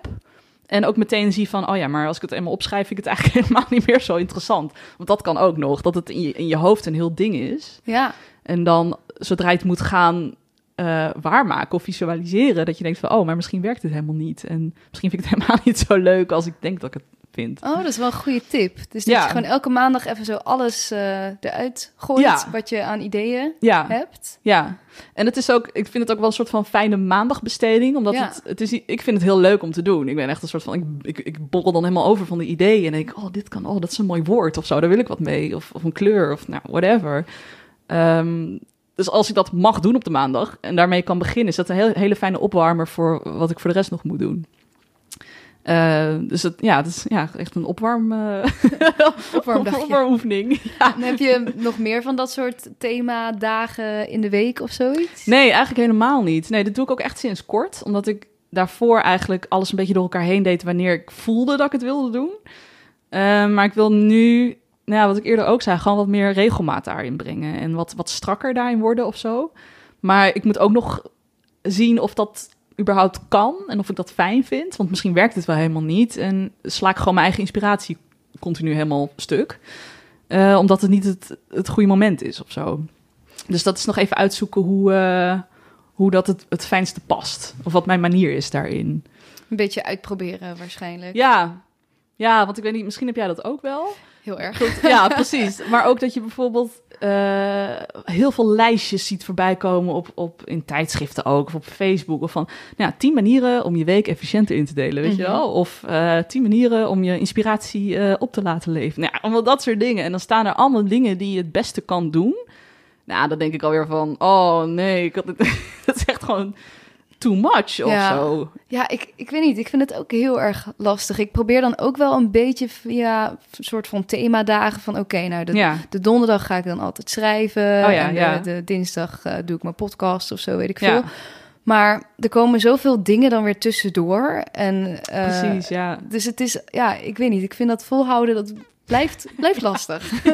En ook meteen zie van, oh ja, maar als ik het eenmaal opschrijf, vind ik het eigenlijk helemaal niet meer zo interessant. Want dat kan ook nog, dat het in je, in je hoofd een heel ding is. Ja. En dan, zodra je het moet gaan eh, waarmaken of visualiseren. Dat je denkt van, oh, maar misschien werkt het helemaal niet. En misschien vind ik het helemaal niet zo leuk als ik denk dat ik het vind. Oh, dat is wel een goede tip. Dus dat ja. je gewoon elke maandag even zo alles eh, eruit gooit wat je aan ideeën hebt. Ja, en het is ook, ik vind het ook wel een soort van fijne maandagbesteding. Omdat het, het is, ik vind het heel leuk om te doen. Ik ben echt een soort van, ik, ik, ik borrel dan helemaal over van de ideeën. En denk, oh, dit kan, oh, dat is een mooi woord of zo. Daar wil ik wat mee. Of, of een kleur of nou, whatever. Ehm, dus als ik dat mag doen op de maandag en daarmee kan beginnen, is dat een heel, hele fijne opwarmer voor wat ik voor de rest nog moet doen. Eh, dus ja, het is ja, echt een opwarm, uh, opwarmoefening. Ja. heb je nog meer van dat soort thema dagen in de week of zoiets? Nee, eigenlijk helemaal niet. Nee, dat doe ik ook echt sinds kort. Omdat ik daarvoor eigenlijk alles een beetje door elkaar heen deed wanneer ik voelde dat ik het wilde doen. Eh, maar ik wil nu nou ja, wat ik eerder ook zei, gewoon wat meer regelmaat daarin brengen. En wat, wat strakker daarin worden of zo. Maar ik moet ook nog zien of dat überhaupt kan en of ik dat fijn vind. Want misschien werkt het wel helemaal niet. En sla ik gewoon mijn eigen inspiratie continu helemaal stuk. Eh, omdat het niet het, het goede moment is of zo. Dus dat is nog even uitzoeken hoe, eh, hoe dat het, het fijnste past. Of wat mijn manier is daarin. Een beetje uitproberen waarschijnlijk. Ja, ja, want ik weet niet, misschien heb jij dat ook wel heel erg. Goed, ja, precies. Maar ook dat je bijvoorbeeld eh, heel veel lijstjes ziet voorbij komen op, op, in tijdschriften ook, of op Facebook. Of van, nou ja, tien manieren om je week efficiënter in te delen, weet je mhm. wel? Of uh, tien manieren om je inspiratie eh, op te laten leven. Nou, allemaal dat soort dingen. En dan staan er allemaal dingen die je het beste kan doen. Nou, dan denk ik alweer van, oh nee, ik had het, dat is echt gewoon too much of ja. zo. Ja, ik, ik weet niet. Ik vind het ook heel erg lastig. Ik probeer dan ook wel een beetje via een soort van themadagen van... oké, nou, de, de donderdag ga ik dan altijd schrijven. Oh en de, dinsdag eh, doe ik mijn podcast of zo, weet ik veel. Maar er komen zoveel dingen dan weer tussendoor. En, eh, Precies, ja. Dus het is, ja, ik weet niet. Ik vind dat volhouden, dat blijft, blijft lastig.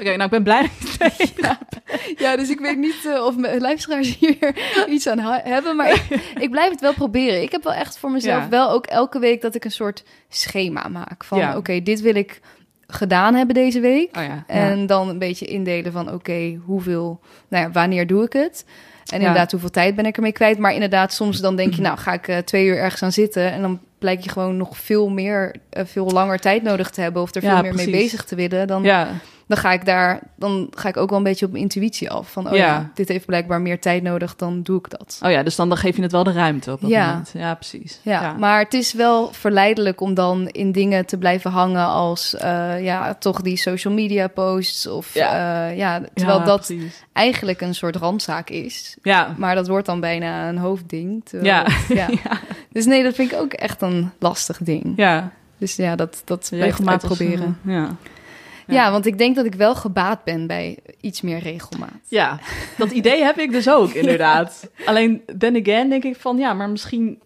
Oké, nou ik ben blij dat ik het Ja, dus ik weet niet eh, of mijn luisteraars hier iets aan hebben, maar ik, blijf het wel proberen. Ik heb wel echt voor mezelf wel ook elke week dat ik een soort schema maak van oké, dit wil ik gedaan hebben deze week. Oh en dan een beetje indelen van oké, hoeveel, nou wanneer doe ik het? En inderdaad, hoeveel tijd ben ik ermee kwijt? Maar inderdaad, soms dan denk je, nou ga ik eh, twee uur ergens aan zitten. En dan blijkt je gewoon nog veel meer, eh, veel langer tijd nodig te hebben. Of er veel meer mee bezig te willen. Dan, ja dan ga ik daar, dan ga ik ook wel een beetje op mijn intuïtie af. Van, oh ja. dit heeft blijkbaar meer tijd nodig, dan doe ik dat. Oh ja, dus dan, geef je het wel de ruimte op dat ja. moment. Ja, precies. Ja, maar het is wel verleidelijk om dan in dingen te blijven hangen als, eh, ja, toch die social media posts of, ja, eh, ja terwijl dat eigenlijk een soort randzaak is. Ja. Maar dat wordt dan bijna een hoofdding. Ja. dus nee, dat vind ik ook echt een lastig ding. Ja. Dus ja, dat, dat regelmatig proberen. proberen. Ja. Ja. want ik denk dat ik wel gebaat ben bij iets meer regelmaat. Ja, dat idee heb ik dus ook inderdaad. Alleen then again denk ik van ja, maar misschien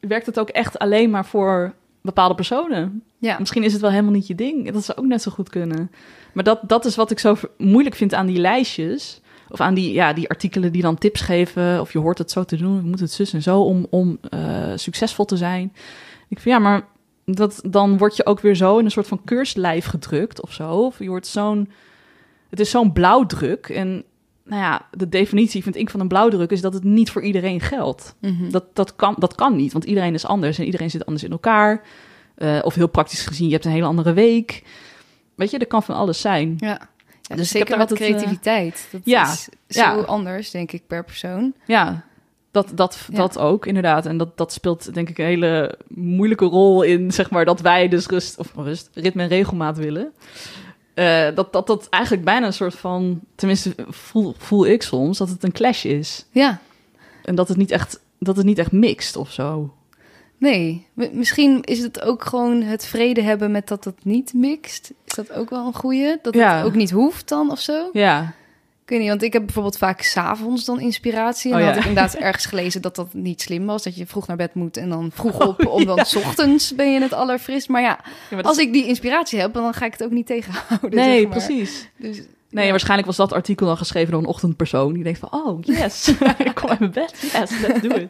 werkt het ook echt alleen maar voor bepaalde personen. Ja. Misschien is het wel helemaal niet je ding. Dat zou ook net zo goed kunnen. Maar dat, dat is wat ik zo moeilijk vind aan die lijstjes. Of aan die, ja, die artikelen die dan tips geven. Of je hoort het zo te doen. Je moet het zus en zo om, om eh, succesvol te zijn. Ik vind ja, maar dat, dan word je ook weer zo in een soort van keurslijf gedrukt of zo. Of je wordt zo'n. Het is zo'n blauwdruk. En nou ja, de definitie vind ik van een blauwdruk is dat het niet voor iedereen geldt. Mhm. dat, dat, kan, dat kan niet, want iedereen is anders en iedereen zit anders in elkaar. Eh, of heel praktisch gezien, je hebt een hele andere week. Weet je, er kan van alles zijn. Ja, ja dus, dus zeker wat eh, creativiteit. dat ja, is zo anders, denk ik, per persoon. Ja, dat, dat, dat ook, inderdaad. En dat, dat speelt denk ik een hele moeilijke rol in, zeg maar, dat wij dus rust, of rust, ritme en regelmaat willen. Eh, dat, dat dat eigenlijk bijna een soort van, tenminste voel, voel ik soms, dat het een clash is. Ja. En dat het niet echt, dat het niet echt mixt of zo. Nee, misschien is het ook gewoon het vrede hebben met dat het niet mixt. Is dat ook wel een goede? Dat het ook niet hoeft dan of zo? Ja, weet niet, want ik heb bijvoorbeeld vaak s'avonds dan inspiratie. En oh dan had ik inderdaad ergens gelezen dat dat niet slim was. Dat je vroeg naar bed moet en dan vroeg oh op. omdat Om dan s ochtends ben je het allerfris. Maar ja, als ik die inspiratie heb, dan ga ik het ook niet tegenhouden. Nee, precies. Dus, nee, waarschijnlijk was dat artikel dan geschreven door een ochtendpersoon. Die denkt van, oh yes, ik kom uit mijn bed. Yes, let's do it.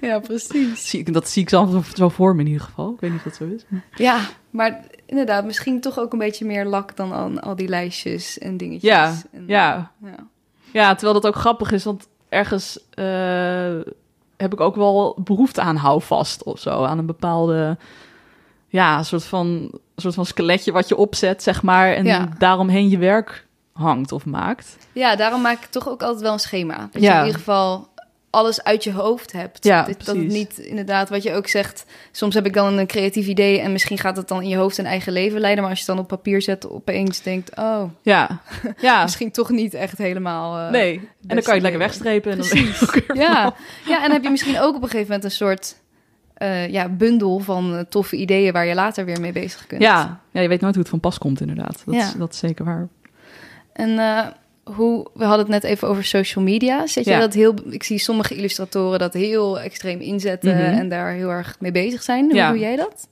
ja, precies. Dat zie ik, zelfs zo, zo voor me in ieder geval. Ik weet niet of dat zo is. Ja, maar inderdaad, misschien toch ook een beetje meer lak dan al, al die lijstjes en dingetjes. Ja, ja. ja. ja. terwijl dat ook grappig is, want ergens eh, heb ik ook wel behoefte aan houvast of zo. Aan een bepaalde, ja, soort van, soort van skeletje wat je opzet, zeg maar. En ja. daaromheen je werk hangt of maakt. Ja, daarom maak ik toch ook altijd wel een schema. Dat ja. je in ieder geval alles uit je hoofd hebt. Ja, dat, dat niet inderdaad wat je ook zegt. Soms heb ik dan een creatief idee en misschien gaat het dan in je hoofd een eigen leven leiden. Maar als je het dan op papier zet, opeens denkt: oh, ja, ja. misschien toch niet echt helemaal. Eh, nee, en dan kan je het lekker wegstrepen. En ja. ja, en heb je misschien ook op een gegeven moment een soort. Eh, ja, bundel van eh, toffe ideeën waar je later weer mee bezig kunt. Ja, ja je weet nooit hoe het van pas komt, inderdaad. Dat, ja. is, dat is zeker waar. En hoe, we hadden het net even over social media. Zet je dat heel, ik zie sommige illustratoren dat heel extreem inzetten mhm. en daar heel erg mee bezig zijn. Hoe doe jij dat?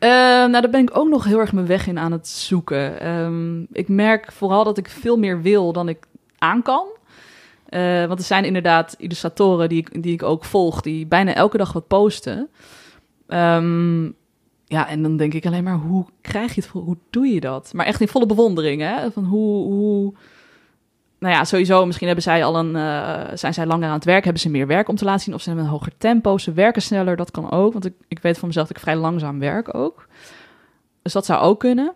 Uh, nou, daar ben ik ook nog heel erg mijn weg in aan het zoeken. Ehm, ik merk vooral dat ik veel meer wil dan ik aan kan. Eh, want er zijn inderdaad illustratoren die ik, die ik ook volg, die bijna elke dag wat posten. Ehm, ja, en dan denk ik alleen maar, hoe krijg je het? Hoe doe je dat? Maar echt in volle bewondering, hè? Van hoe, hoe nou ja, sowieso, misschien hebben zij al een, eh, zijn zij langer aan het werk, hebben ze meer werk om te laten zien, of ze hebben een hoger tempo, ze werken sneller, dat kan ook. Want ik, ik weet van mezelf dat ik vrij langzaam werk ook. Dus dat zou ook kunnen.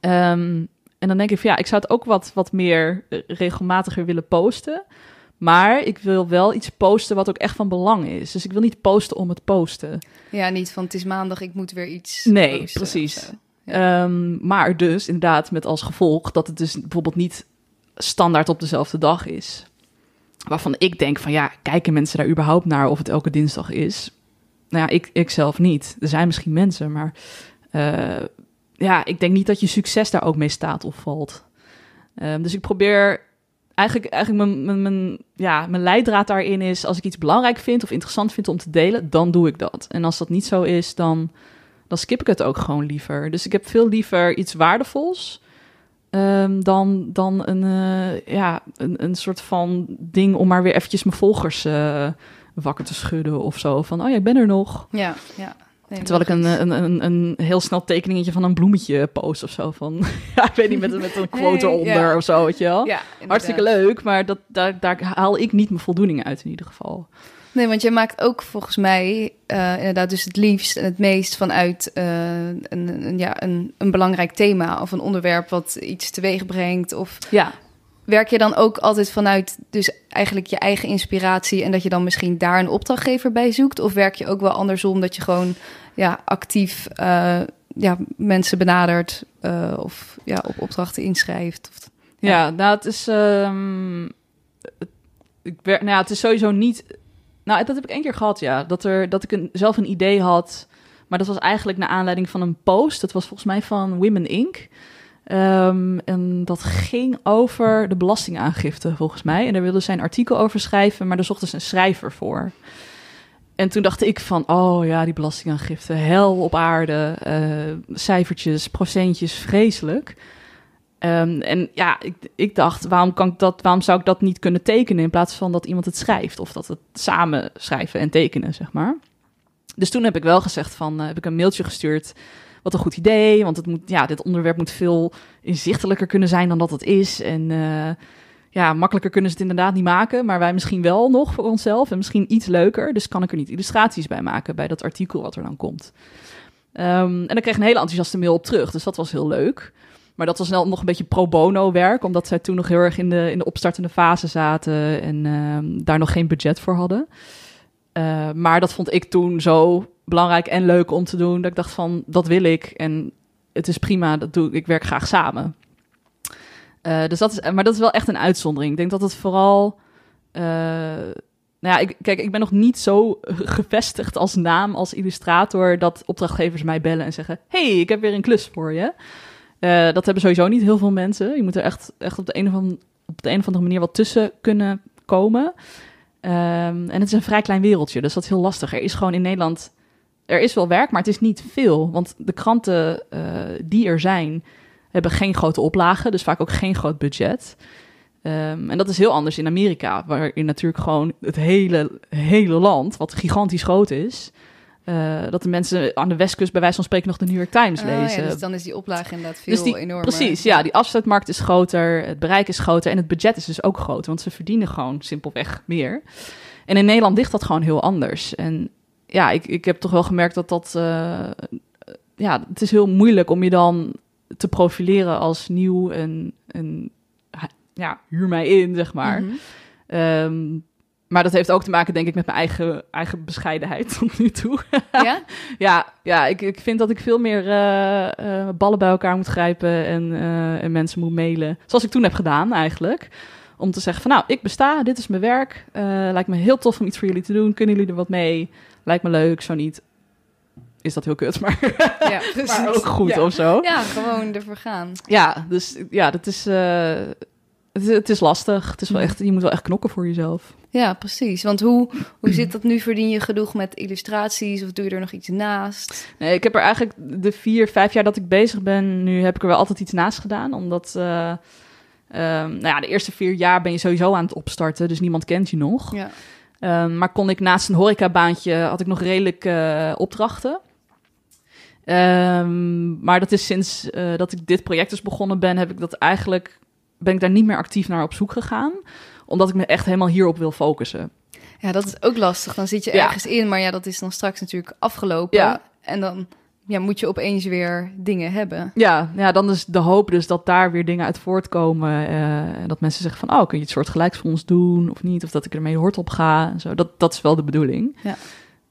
Ehm, en dan denk ik van ja, ik zou het ook wat, wat meer eh, regelmatiger willen posten. Maar ik wil wel iets posten wat ook echt van belang is. Dus ik wil niet posten om het posten. Ja, niet van het is maandag, ik moet weer iets. Nee, precies. Ehm, maar dus inderdaad, met als gevolg dat het dus bijvoorbeeld niet standaard op dezelfde dag is. Waarvan ik denk van ja, kijken mensen daar überhaupt naar of het elke dinsdag is? Nou ja, ik, ik zelf niet. Er zijn misschien mensen, maar eh, ja, ik denk niet dat je succes daar ook mee staat of valt. Ehm, dus ik probeer eigenlijk, eigenlijk mijn, mijn, mijn, ja, mijn leidraad daarin is: als ik iets belangrijk vind of interessant vind om te delen, dan doe ik dat. En als dat niet zo is, dan, dan skip ik het ook gewoon liever. Dus ik heb veel liever iets waardevols Ehm, dan, dan een, eh, ja, een, een soort van ding om maar weer eventjes mijn volgers eh, wakker te schudden of zo. Van, oh ja, ik ben er nog. Ja, ja. Terwijl ik een, een, een, een, heel snel tekeningetje van een bloemetje post of zo. Van, ja, ik weet niet, met, met een quote onder eronder of zo, weet je wel. Hartstikke leuk, maar dat, daar, daar haal ik niet mijn voldoening uit in ieder geval. Nee, want jij maakt ook volgens mij eh, inderdaad dus het liefst en het meest vanuit eh, een, ja, een, een belangrijk thema of een onderwerp wat iets teweeg brengt. Of ja. werk je dan ook altijd vanuit dus eigenlijk je eigen inspiratie en dat je dan misschien daar een opdrachtgever bij zoekt? Of werk je ook wel andersom dat je gewoon ja, actief eh, ja, mensen benadert of ja, op opdrachten inschrijft? Of, ja. ja. nou het is... Um, ik, nou ja, het is sowieso niet nou, dat heb ik één keer gehad, ja. Dat, er, dat ik zelf een idee had. Maar dat was eigenlijk naar aanleiding van een post. Dat was volgens mij van Women Inc. Ehm, en dat ging over de belastingaangifte, volgens mij. En daar wilde zij een artikel over schrijven, maar daar zochten ze een schrijver voor. En toen dacht ik van, oh ja, die belastingaangifte, hel op aarde, eh, cijfertjes, procentjes, vreselijk. Ehm, en ja, ik, ik, dacht, waarom, kan ik dat, waarom zou ik dat niet kunnen tekenen in plaats van dat iemand het schrijft of dat het samen schrijven en tekenen, zeg maar. Dus toen heb ik wel gezegd van, eh, heb ik een mailtje gestuurd. Wat een goed idee, want het moet, ja, dit onderwerp moet veel inzichtelijker kunnen zijn dan dat het is. En eh, ja, makkelijker kunnen ze het inderdaad niet maken, maar wij misschien wel nog voor onszelf en misschien iets leuker. Dus kan ik er niet illustraties bij maken bij dat artikel wat er dan komt. Ehm, en ik kreeg een hele enthousiaste mail op terug, dus dat was heel leuk. Maar dat was wel nog een beetje pro bono werk, omdat zij toen nog heel erg in de, in de opstartende fase zaten en ehm, daar nog geen budget voor hadden. Eh, maar dat vond ik toen zo belangrijk en leuk om te doen, dat ik dacht van, dat wil ik en het is prima, dat doe ik, ik werk graag samen. Eh, dus dat is, maar dat is wel echt een uitzondering. Ik denk dat het vooral. Uh, nou ja, ik, kijk, ik ben nog niet zo gevestigd als naam, als illustrator, dat opdrachtgevers mij bellen en zeggen: hey, ik heb weer een klus voor je. Eh, dat hebben sowieso niet heel veel mensen. Je moet er echt, echt op, de een of andere, op de manier wat tussen kunnen komen. Ehm, en het is een vrij klein wereldje, dus dat is heel lastig. Er is gewoon in Nederland, er is wel werk, maar het is niet veel. Want de kranten eh, die er zijn, hebben geen grote oplagen, dus vaak ook geen groot budget. Ehm, en dat is heel anders in Amerika, waar je natuurlijk gewoon het hele, hele land, wat gigantisch groot is, eh, dat de mensen aan de westkust bij wijze van spreken nog de New York Times lezen. Ah, ja, dus dan is die oplage inderdaad dus veel dus Precies, ja. Die afzetmarkt is groter, het bereik is groter en het budget is dus ook groter. Want ze verdienen gewoon simpelweg meer. En in Nederland ligt dat gewoon heel anders. En ja, ik, ik heb toch wel gemerkt dat dat... Eh, ja, het is heel moeilijk om je dan te profileren als nieuw en, en ja, huur mij in, zeg maar. Mm maar dat heeft ook te maken, denk ik, met mijn eigen, eigen bescheidenheid tot nu toe. Ja? ja, ja ik, ik vind dat ik veel meer eh, eh, ballen bij elkaar moet grijpen en, eh, en mensen moet mailen. Zoals ik toen heb gedaan, eigenlijk. Om te zeggen van, nou, ik besta, dit is mijn werk. lijkt me heel tof om iets voor jullie te doen. Kunnen jullie er wat mee? Lijkt me leuk, zo niet. Is dat heel kut, maar, ja, dus maar ook goed of zo. Ja, gewoon ervoor gaan. Ja, dus ja, dat is... Het, het, is lastig. Het is wel mhm. echt, je moet wel echt knokken voor jezelf. Ja, precies. Want hoe, hoe zit dat nu? Verdien je genoeg met illustraties of doe je er nog iets naast? Nee, ik heb er eigenlijk de vier, vijf jaar dat ik bezig ben, nu heb ik er wel altijd iets naast gedaan. Omdat, eh, ehm, nou ja, de eerste vier jaar ben je sowieso aan het opstarten, dus niemand kent je nog. Ja. Ehm, maar kon ik naast een horecabaantje, had ik nog redelijk eh, opdrachten. Ehm, maar dat is sinds eh, dat ik dit project dus begonnen ben, heb ik dat eigenlijk, ben ik daar niet meer actief naar op zoek gegaan omdat ik me echt helemaal hierop wil focussen. Ja, dat is ook lastig. Dan zit je ergens in, maar ja, dat is dan straks natuurlijk afgelopen. En dan ja, moet je opeens weer dingen hebben. Ja, ja, dan is de hoop dus dat daar weer dingen uit voortkomen. Eh, en dat mensen zeggen van, oh, kun je het soort ons doen of niet? Of dat ik ermee hort op ga en zo. Dat, dat is wel de bedoeling. Ja.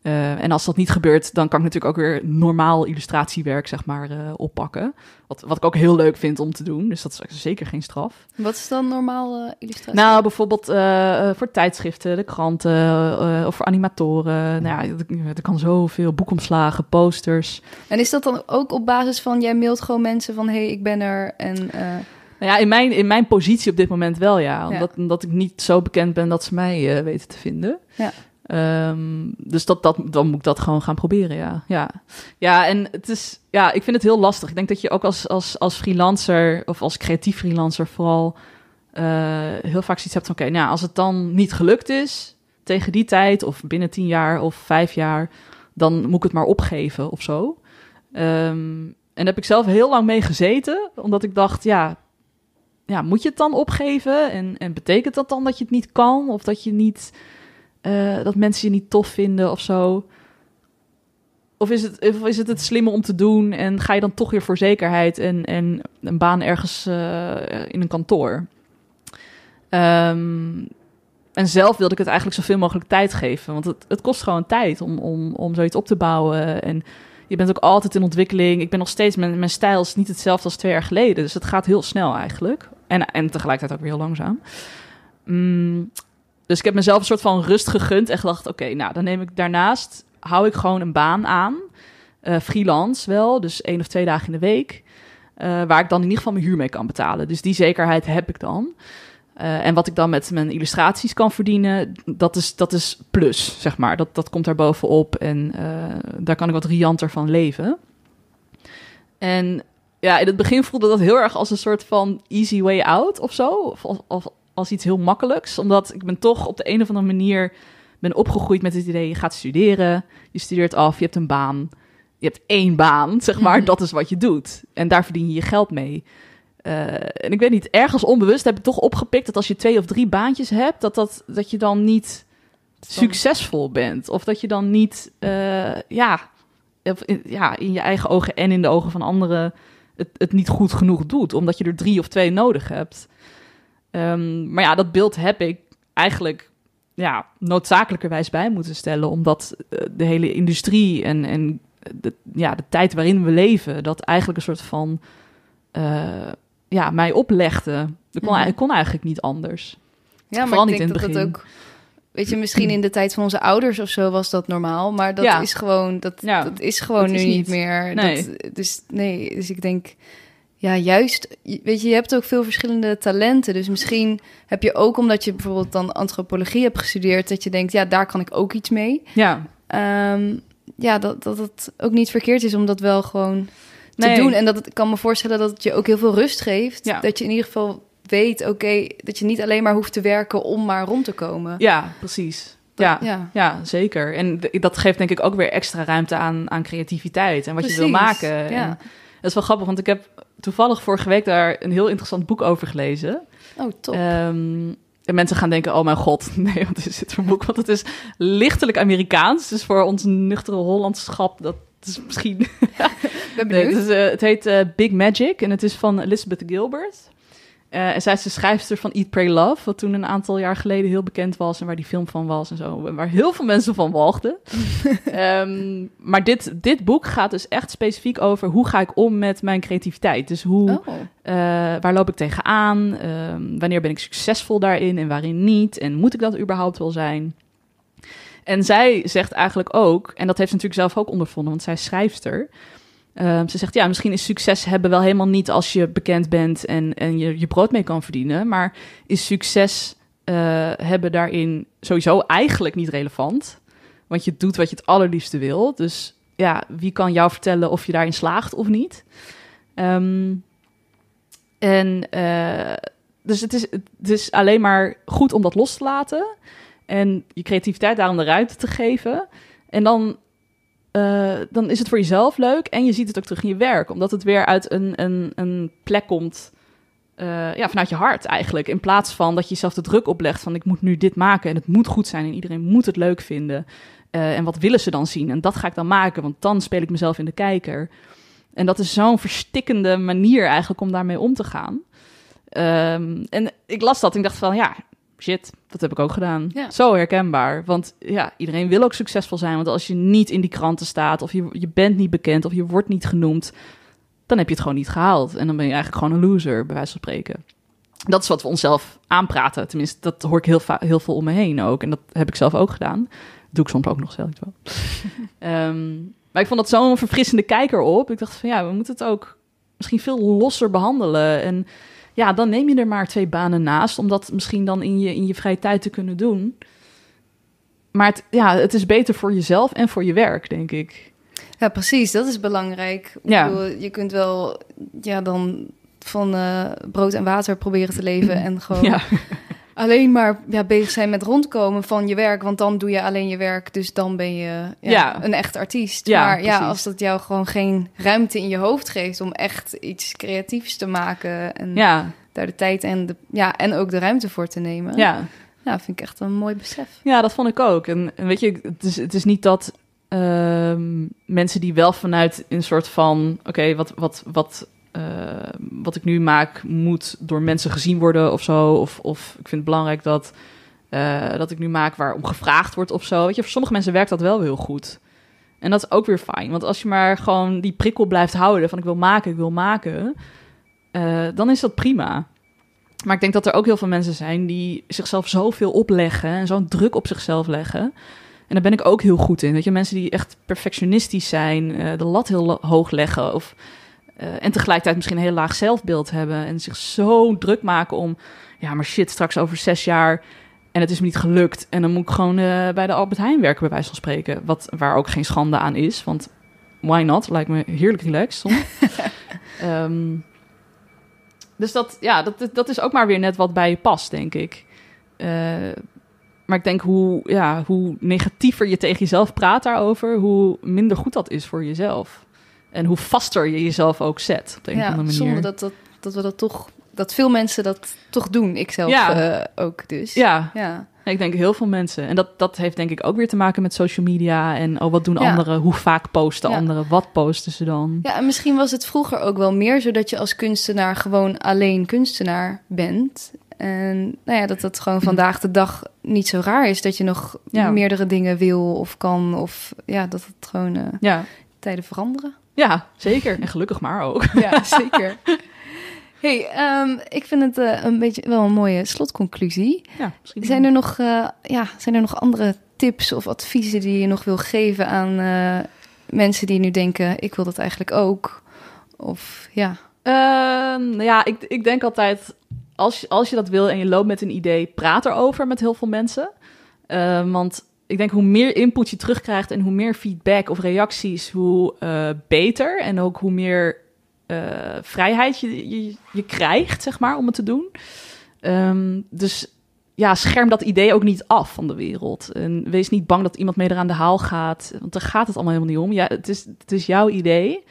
Eh, en als dat niet gebeurt, dan kan ik natuurlijk ook weer normaal illustratiewerk zeg maar, eh, oppakken. Wat, wat ik ook heel leuk vind om te doen. Dus dat is zeker geen straf. Wat is dan normaal uh, illustratie? Nou, bijvoorbeeld voor tijdschriften, de kranten of voor animatoren. Nou ja, er kan zoveel boekomslagen, posters. En is dat dan ook op basis van jij mailt gewoon mensen van hé, hey, ik ben er en nou ja, in mijn, in mijn positie op dit moment wel, ja. Omdat, ja. ik niet zo bekend ben dat ze mij weten te vinden. Ja. Ehm, dus dat, dat, dan moet ik dat gewoon gaan proberen, ja. Ja, ja en het is, ja, ik vind het heel lastig. Ik denk dat je ook als, als, als freelancer of als creatief freelancer vooral eh, heel vaak zoiets hebt van... oké, nou, als het dan niet gelukt is tegen die tijd of binnen tien jaar of vijf jaar... dan moet ik het maar opgeven of zo. Ehm, en daar heb ik zelf heel lang mee gezeten, omdat ik dacht, ja... Ja, moet je het dan opgeven? En, en betekent dat dan dat je het niet kan? Of dat je niet eh, dat mensen je niet tof vinden of zo? Of is, het, of is het het slimme om te doen en ga je dan toch weer voor zekerheid en, en een baan ergens eh, in een kantoor? Ehm, en zelf wilde ik het eigenlijk zoveel mogelijk tijd geven, want het, het kost gewoon tijd om, om, om zoiets op te bouwen. En je bent ook altijd in ontwikkeling. Ik ben nog steeds, mijn, mijn stijl is niet hetzelfde als twee jaar geleden. Dus het gaat heel snel eigenlijk. En, en tegelijkertijd ook weer heel langzaam. Mm, dus ik heb mezelf een soort van rust gegund en gedacht: oké, nou dan neem ik daarnaast, hou ik gewoon een baan aan. Eh, freelance wel, dus één of twee dagen in de week. Eh, waar ik dan in ieder geval mijn huur mee kan betalen. Dus die zekerheid heb ik dan. Eh, en wat ik dan met mijn illustraties kan verdienen, dat is, dat is plus, zeg maar. Dat, dat komt daar bovenop en daar kan ik wat rianter van leven. En ja, in het begin voelde dat heel erg als een soort van easy way out of zo. Of, of, als iets heel makkelijks. Omdat ik ben toch op de een of andere manier ben opgegroeid met het idee, je gaat studeren, je studeert af, je hebt een baan. Je hebt één baan, zeg maar, mhm. dat is wat je doet. En daar verdien je je geld mee. Eh, en ik weet niet, ergens onbewust heb ik toch opgepikt dat als je twee of drie baantjes hebt, dat, dat, dat je dan niet succesvol bent. Of dat je dan niet, eh, ja, in, ja, in je eigen ogen en in de ogen van anderen het, het niet goed genoeg doet. Omdat je er drie of twee nodig hebt. Ehm, maar ja, dat beeld heb ik eigenlijk ja, noodzakelijkerwijs bij moeten stellen, omdat eh, de hele industrie en, en de, ja, de tijd waarin we leven, dat eigenlijk een soort van eh, ja, mij oplegde. Dat kon, mhm. kon eigenlijk niet anders. Ja, maar ik denk het dat dat ook. Weet je, misschien in de tijd van onze ouders of zo was dat normaal, maar dat is gewoon, dat, dat is gewoon nu niet. meer. Dat, dus nee, dus ik denk, ja, juist, weet je, je hebt ook veel verschillende talenten. Dus misschien heb je ook, omdat je bijvoorbeeld dan antropologie hebt gestudeerd, dat je denkt, ja, daar kan ik ook iets mee. Ja. Ehm, ja, dat, dat het ook niet verkeerd is om dat wel gewoon te doen. En dat ik kan me voorstellen dat het je ook heel veel rust geeft. Dat je in ieder geval weet, oké, dat je niet alleen maar hoeft te werken om maar rond te komen. Ja, precies. Dat, ja, ja, zeker. En dat geeft denk ik ook weer extra ruimte aan, aan creativiteit en wat je wil maken. Ja. Dat is wel grappig, want ik heb toevallig vorige week daar een heel interessant boek over gelezen. Oh, top. Um, en mensen gaan denken, oh mijn god, nee, wat is dit voor boek? Want het is lichtelijk Amerikaans. Dus voor ons nuchtere Hollandschap, dat is misschien... ben nee, het, is, eh, het heet eh, Big Magic en het is van Elizabeth Gilbert. Eh, en zij is de schrijfster van Eat, Pray, Love, wat toen een aantal jaar geleden heel bekend was en waar die film van was en zo, en waar heel veel mensen van walgden. Ehm, maar dit, dit boek gaat dus echt specifiek over hoe ga ik om met mijn creativiteit. Dus hoe, oh. eh, waar loop ik tegenaan, ehm, wanneer ben ik succesvol daarin en waarin niet en moet ik dat überhaupt wel zijn. En zij zegt eigenlijk ook, en dat heeft ze natuurlijk zelf ook ondervonden, want zij is schrijfster Ehm, ze zegt ja, misschien is succes hebben wel helemaal niet als je bekend bent en, en je je brood mee kan verdienen. Maar is succes eh, hebben daarin sowieso eigenlijk niet relevant. Want je doet wat je het allerliefste wil. Dus ja, wie kan jou vertellen of je daarin slaagt of niet? Ehm, en eh, dus het is, het is alleen maar goed om dat los te laten. En je creativiteit daarom de ruimte te geven. En dan eh, dan is het voor jezelf leuk en je ziet het ook terug in je werk, omdat het weer uit een, een, een plek komt. Eh, ja, vanuit je hart eigenlijk. In plaats van dat je jezelf de druk oplegt van ik moet nu dit maken en het moet goed zijn en iedereen moet het leuk vinden. Eh, en wat willen ze dan zien? En dat ga ik dan maken, want dan speel ik mezelf in de kijker. En dat is zo'n verstikkende manier eigenlijk om daarmee om te gaan. Ehm, en ik las dat en ik dacht van ja, shit, dat heb ik ook gedaan. Zo herkenbaar. Want ja, iedereen wil ook succesvol zijn. Want als je niet in die kranten staat, of je, je bent niet bekend, of je wordt niet genoemd, dan heb je het gewoon niet gehaald. En dan ben je eigenlijk gewoon een loser, bij wijze van spreken. Dat is wat we onszelf aanpraten. Tenminste, dat hoor ik heel, heel veel om me heen ook. En dat heb ik zelf ook gedaan. doe ik soms ook nog zelf wel. Ehm, maar ik vond dat zo'n verfrissende kijker op. Ik dacht van ja, we moeten het ook misschien veel losser behandelen. En ja, dan neem je er maar twee banen naast. Om dat misschien dan in je, in je vrije tijd te kunnen doen. Maar het, ja, het is beter voor jezelf en voor je werk, denk ik. Ja, precies. Dat is belangrijk. Ja. Bedoel, je kunt wel ja, dan van eh, brood en water proberen te leven en gewoon ja alleen maar ja, bezig zijn met rondkomen van je werk. Want dan doe je alleen je werk. Dus dan ben je ja, een echt artiest. Ja, maar ja, als dat jou gewoon geen ruimte in je hoofd geeft om echt iets creatiefs te maken. En daar de tijd en, de, ja, en ook de ruimte voor te nemen. Ja. Ja, vind ik echt een mooi besef. Ja, dat vond ik ook. En, weet je, het is, het is niet dat ehm, mensen die wel vanuit een soort van... oké, wat, wat, wat eh, wat ik nu maak moet door mensen gezien worden of zo. Of, of ik vind het belangrijk dat, eh, dat ik nu maak waarom gevraagd wordt of zo. Weet je, voor sommige mensen werkt dat wel heel goed. En dat is ook weer fijn. Want als je maar gewoon die prikkel blijft houden van ik wil maken, ik wil maken, eh, dan is dat prima. Maar ik denk dat er ook heel veel mensen zijn die zichzelf zoveel opleggen en zo'n druk op zichzelf leggen. En daar ben ik ook heel goed in. Weet je, mensen die echt perfectionistisch zijn, de lat heel hoog leggen of eh, en tegelijkertijd misschien een heel laag zelfbeeld hebben. En zich zo druk maken om. Ja, maar shit, straks over zes jaar. En het is me niet gelukt. En dan moet ik gewoon eh, bij de Albert Heijn werken, bij wijze van spreken. Wat, waar ook geen schande aan is. Want why not? Lijkt me heerlijk relaxed ehm, dus dat, ja, dat, dat is ook maar weer net wat bij je past, denk ik. Eh, maar ik denk hoe, ja, hoe negatiever je tegen jezelf praat daarover, hoe minder goed dat is voor jezelf. En hoe vaster je jezelf ook zet. Op een ja, of andere manier. Zonder dat, dat, dat we dat toch. Dat veel mensen dat toch doen. Ik zelf eh, ook dus. Ja. ja. Ik denk heel veel mensen. En dat, dat heeft denk ik ook weer te maken met social media. En oh, wat doen anderen? Hoe vaak posten anderen? Wat posten ze dan? Ja, en misschien was het vroeger ook wel meer zodat je als kunstenaar gewoon alleen kunstenaar bent. En nou ja, dat dat gewoon vandaag de dag niet zo raar is. Dat je nog meerdere dingen wil of kan. Of ja, dat het gewoon uh, tijden veranderen. Ja, zeker. En gelukkig maar ook. Ja, zeker. hey, ehm, ik vind het eh, een beetje wel een mooie slotconclusie. Ja, zijn, er nog, eh, ja, zijn er nog andere tips of adviezen die je nog wil geven aan eh, mensen die nu denken: ik wil dat eigenlijk ook? Of ja. Ehm, nou ja, ik, ik denk altijd: als, als je dat wil en je loopt met een idee, praat erover met heel veel mensen. Ehm, want ik denk hoe meer input je terugkrijgt en hoe meer feedback of reacties, hoe eh, beter. En ook hoe meer eh, vrijheid je, je, krijgt, zeg maar, om het te doen. Ehm, dus ja, scherm dat idee ook niet af van de wereld. En wees niet bang dat iemand mee eraan de haal gaat. Want daar gaat het allemaal helemaal niet om. Ja, het, is, het is jouw idee.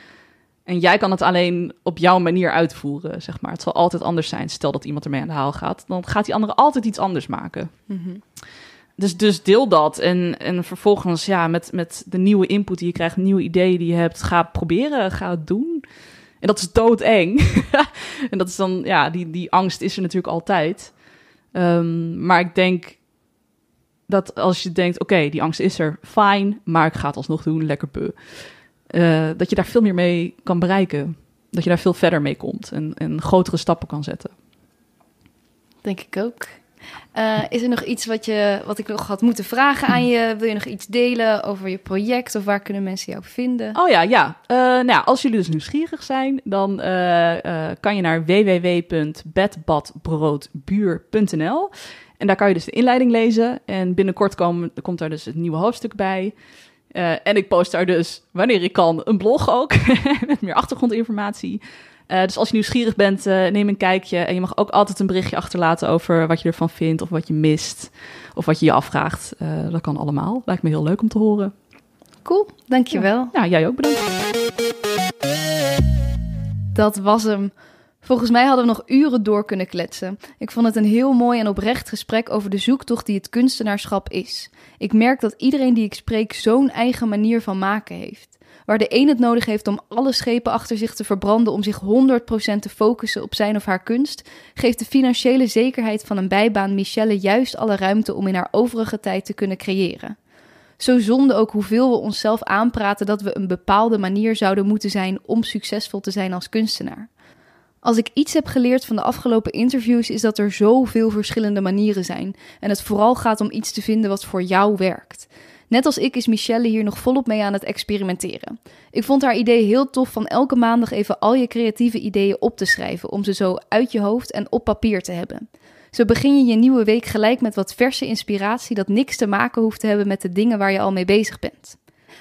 En jij kan het alleen op jouw manier uitvoeren, zeg maar. Het zal altijd anders zijn. Stel dat iemand ermee aan de haal gaat, dan gaat die andere altijd iets anders maken. Mm dus, dus deel dat. En, en vervolgens, ja, met, met de nieuwe input die je krijgt, nieuwe ideeën die je hebt, ga proberen, ga het doen. En dat is doodeng. en dat is dan, ja, die, die angst is er natuurlijk altijd. Ehm, maar ik denk dat als je denkt, oké, die angst is er, fijn, maar ik ga het alsnog doen, lekker puh. Eh, dat je daar veel meer mee kan bereiken. Dat je daar veel verder mee komt en, en grotere stappen kan zetten. Denk ik ook. Eh, is er nog iets wat, je, wat ik nog had moeten vragen aan je? Wil je nog iets delen over je project of waar kunnen mensen jou vinden? Oh ja, ja. Eh, nou, als jullie dus nieuwsgierig zijn, dan eh, kan je naar www.bedbadbroodbuur.nl. En daar kan je dus de inleiding lezen. En binnenkort komt daar dus het nieuwe hoofdstuk bij. en ik post daar dus, wanneer ik kan, een blog ook. met meer achtergrondinformatie. Eh, dus als je nieuwsgierig bent, eh, neem een kijkje. En je mag ook altijd een berichtje achterlaten over wat je ervan vindt, of wat je mist, of wat je je afvraagt. Eh, dat kan allemaal. Lijkt me heel leuk om te horen. Cool, dankjewel. Ja, ja jij ook bedankt. Dat was hem. Volgens mij hadden we nog uren door kunnen kletsen. Ik vond het een heel mooi en oprecht gesprek over de zoektocht die het kunstenaarschap is. Ik merk dat iedereen die ik spreek zo'n eigen manier van maken heeft waar de een het nodig heeft om alle schepen achter zich te verbranden om zich 100% te focussen op zijn of haar kunst, geeft de financiële zekerheid van een bijbaan Michelle juist alle ruimte om in haar overige tijd te kunnen creëren. Zo zonde ook hoeveel we onszelf aanpraten dat we een bepaalde manier zouden moeten zijn om succesvol te zijn als kunstenaar. Als ik iets heb geleerd van de afgelopen interviews is dat er zoveel verschillende manieren zijn en het vooral gaat om iets te vinden wat voor jou werkt. Net als ik is Michelle hier nog volop mee aan het experimenteren. Ik vond haar idee heel tof van elke maandag even al je creatieve ideeën op te schrijven om ze zo uit je hoofd en op papier te hebben. Zo begin je je nieuwe week gelijk met wat verse inspiratie dat niks te maken hoeft te hebben met de dingen waar je al mee bezig bent.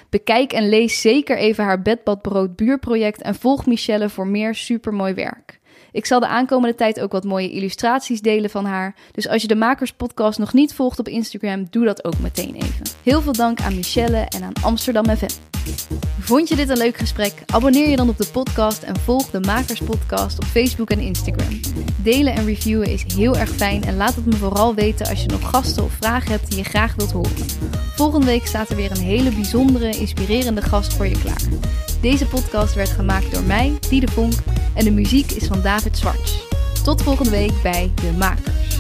Bekijk en lees zeker even haar bedbadbrood buurproject en volg Michelle voor meer supermooi werk. Ik zal de aankomende tijd ook wat mooie illustraties delen van haar. Dus als je de Makers Podcast nog niet volgt op Instagram, doe dat ook meteen even. Heel veel dank aan Michelle en aan Amsterdam FM. Vond je dit een leuk gesprek? Abonneer je dan op de podcast en volg de Makers Podcast op Facebook en Instagram. Delen en reviewen is heel erg fijn en laat het me vooral weten als je nog gasten of vragen hebt die je graag wilt horen. Volgende week staat er weer een hele bijzondere, inspirerende gast voor je klaar. Deze podcast werd gemaakt door mij, Diede Vonk, en de muziek is vandaag het zwart. Tot volgende week bij De Makers.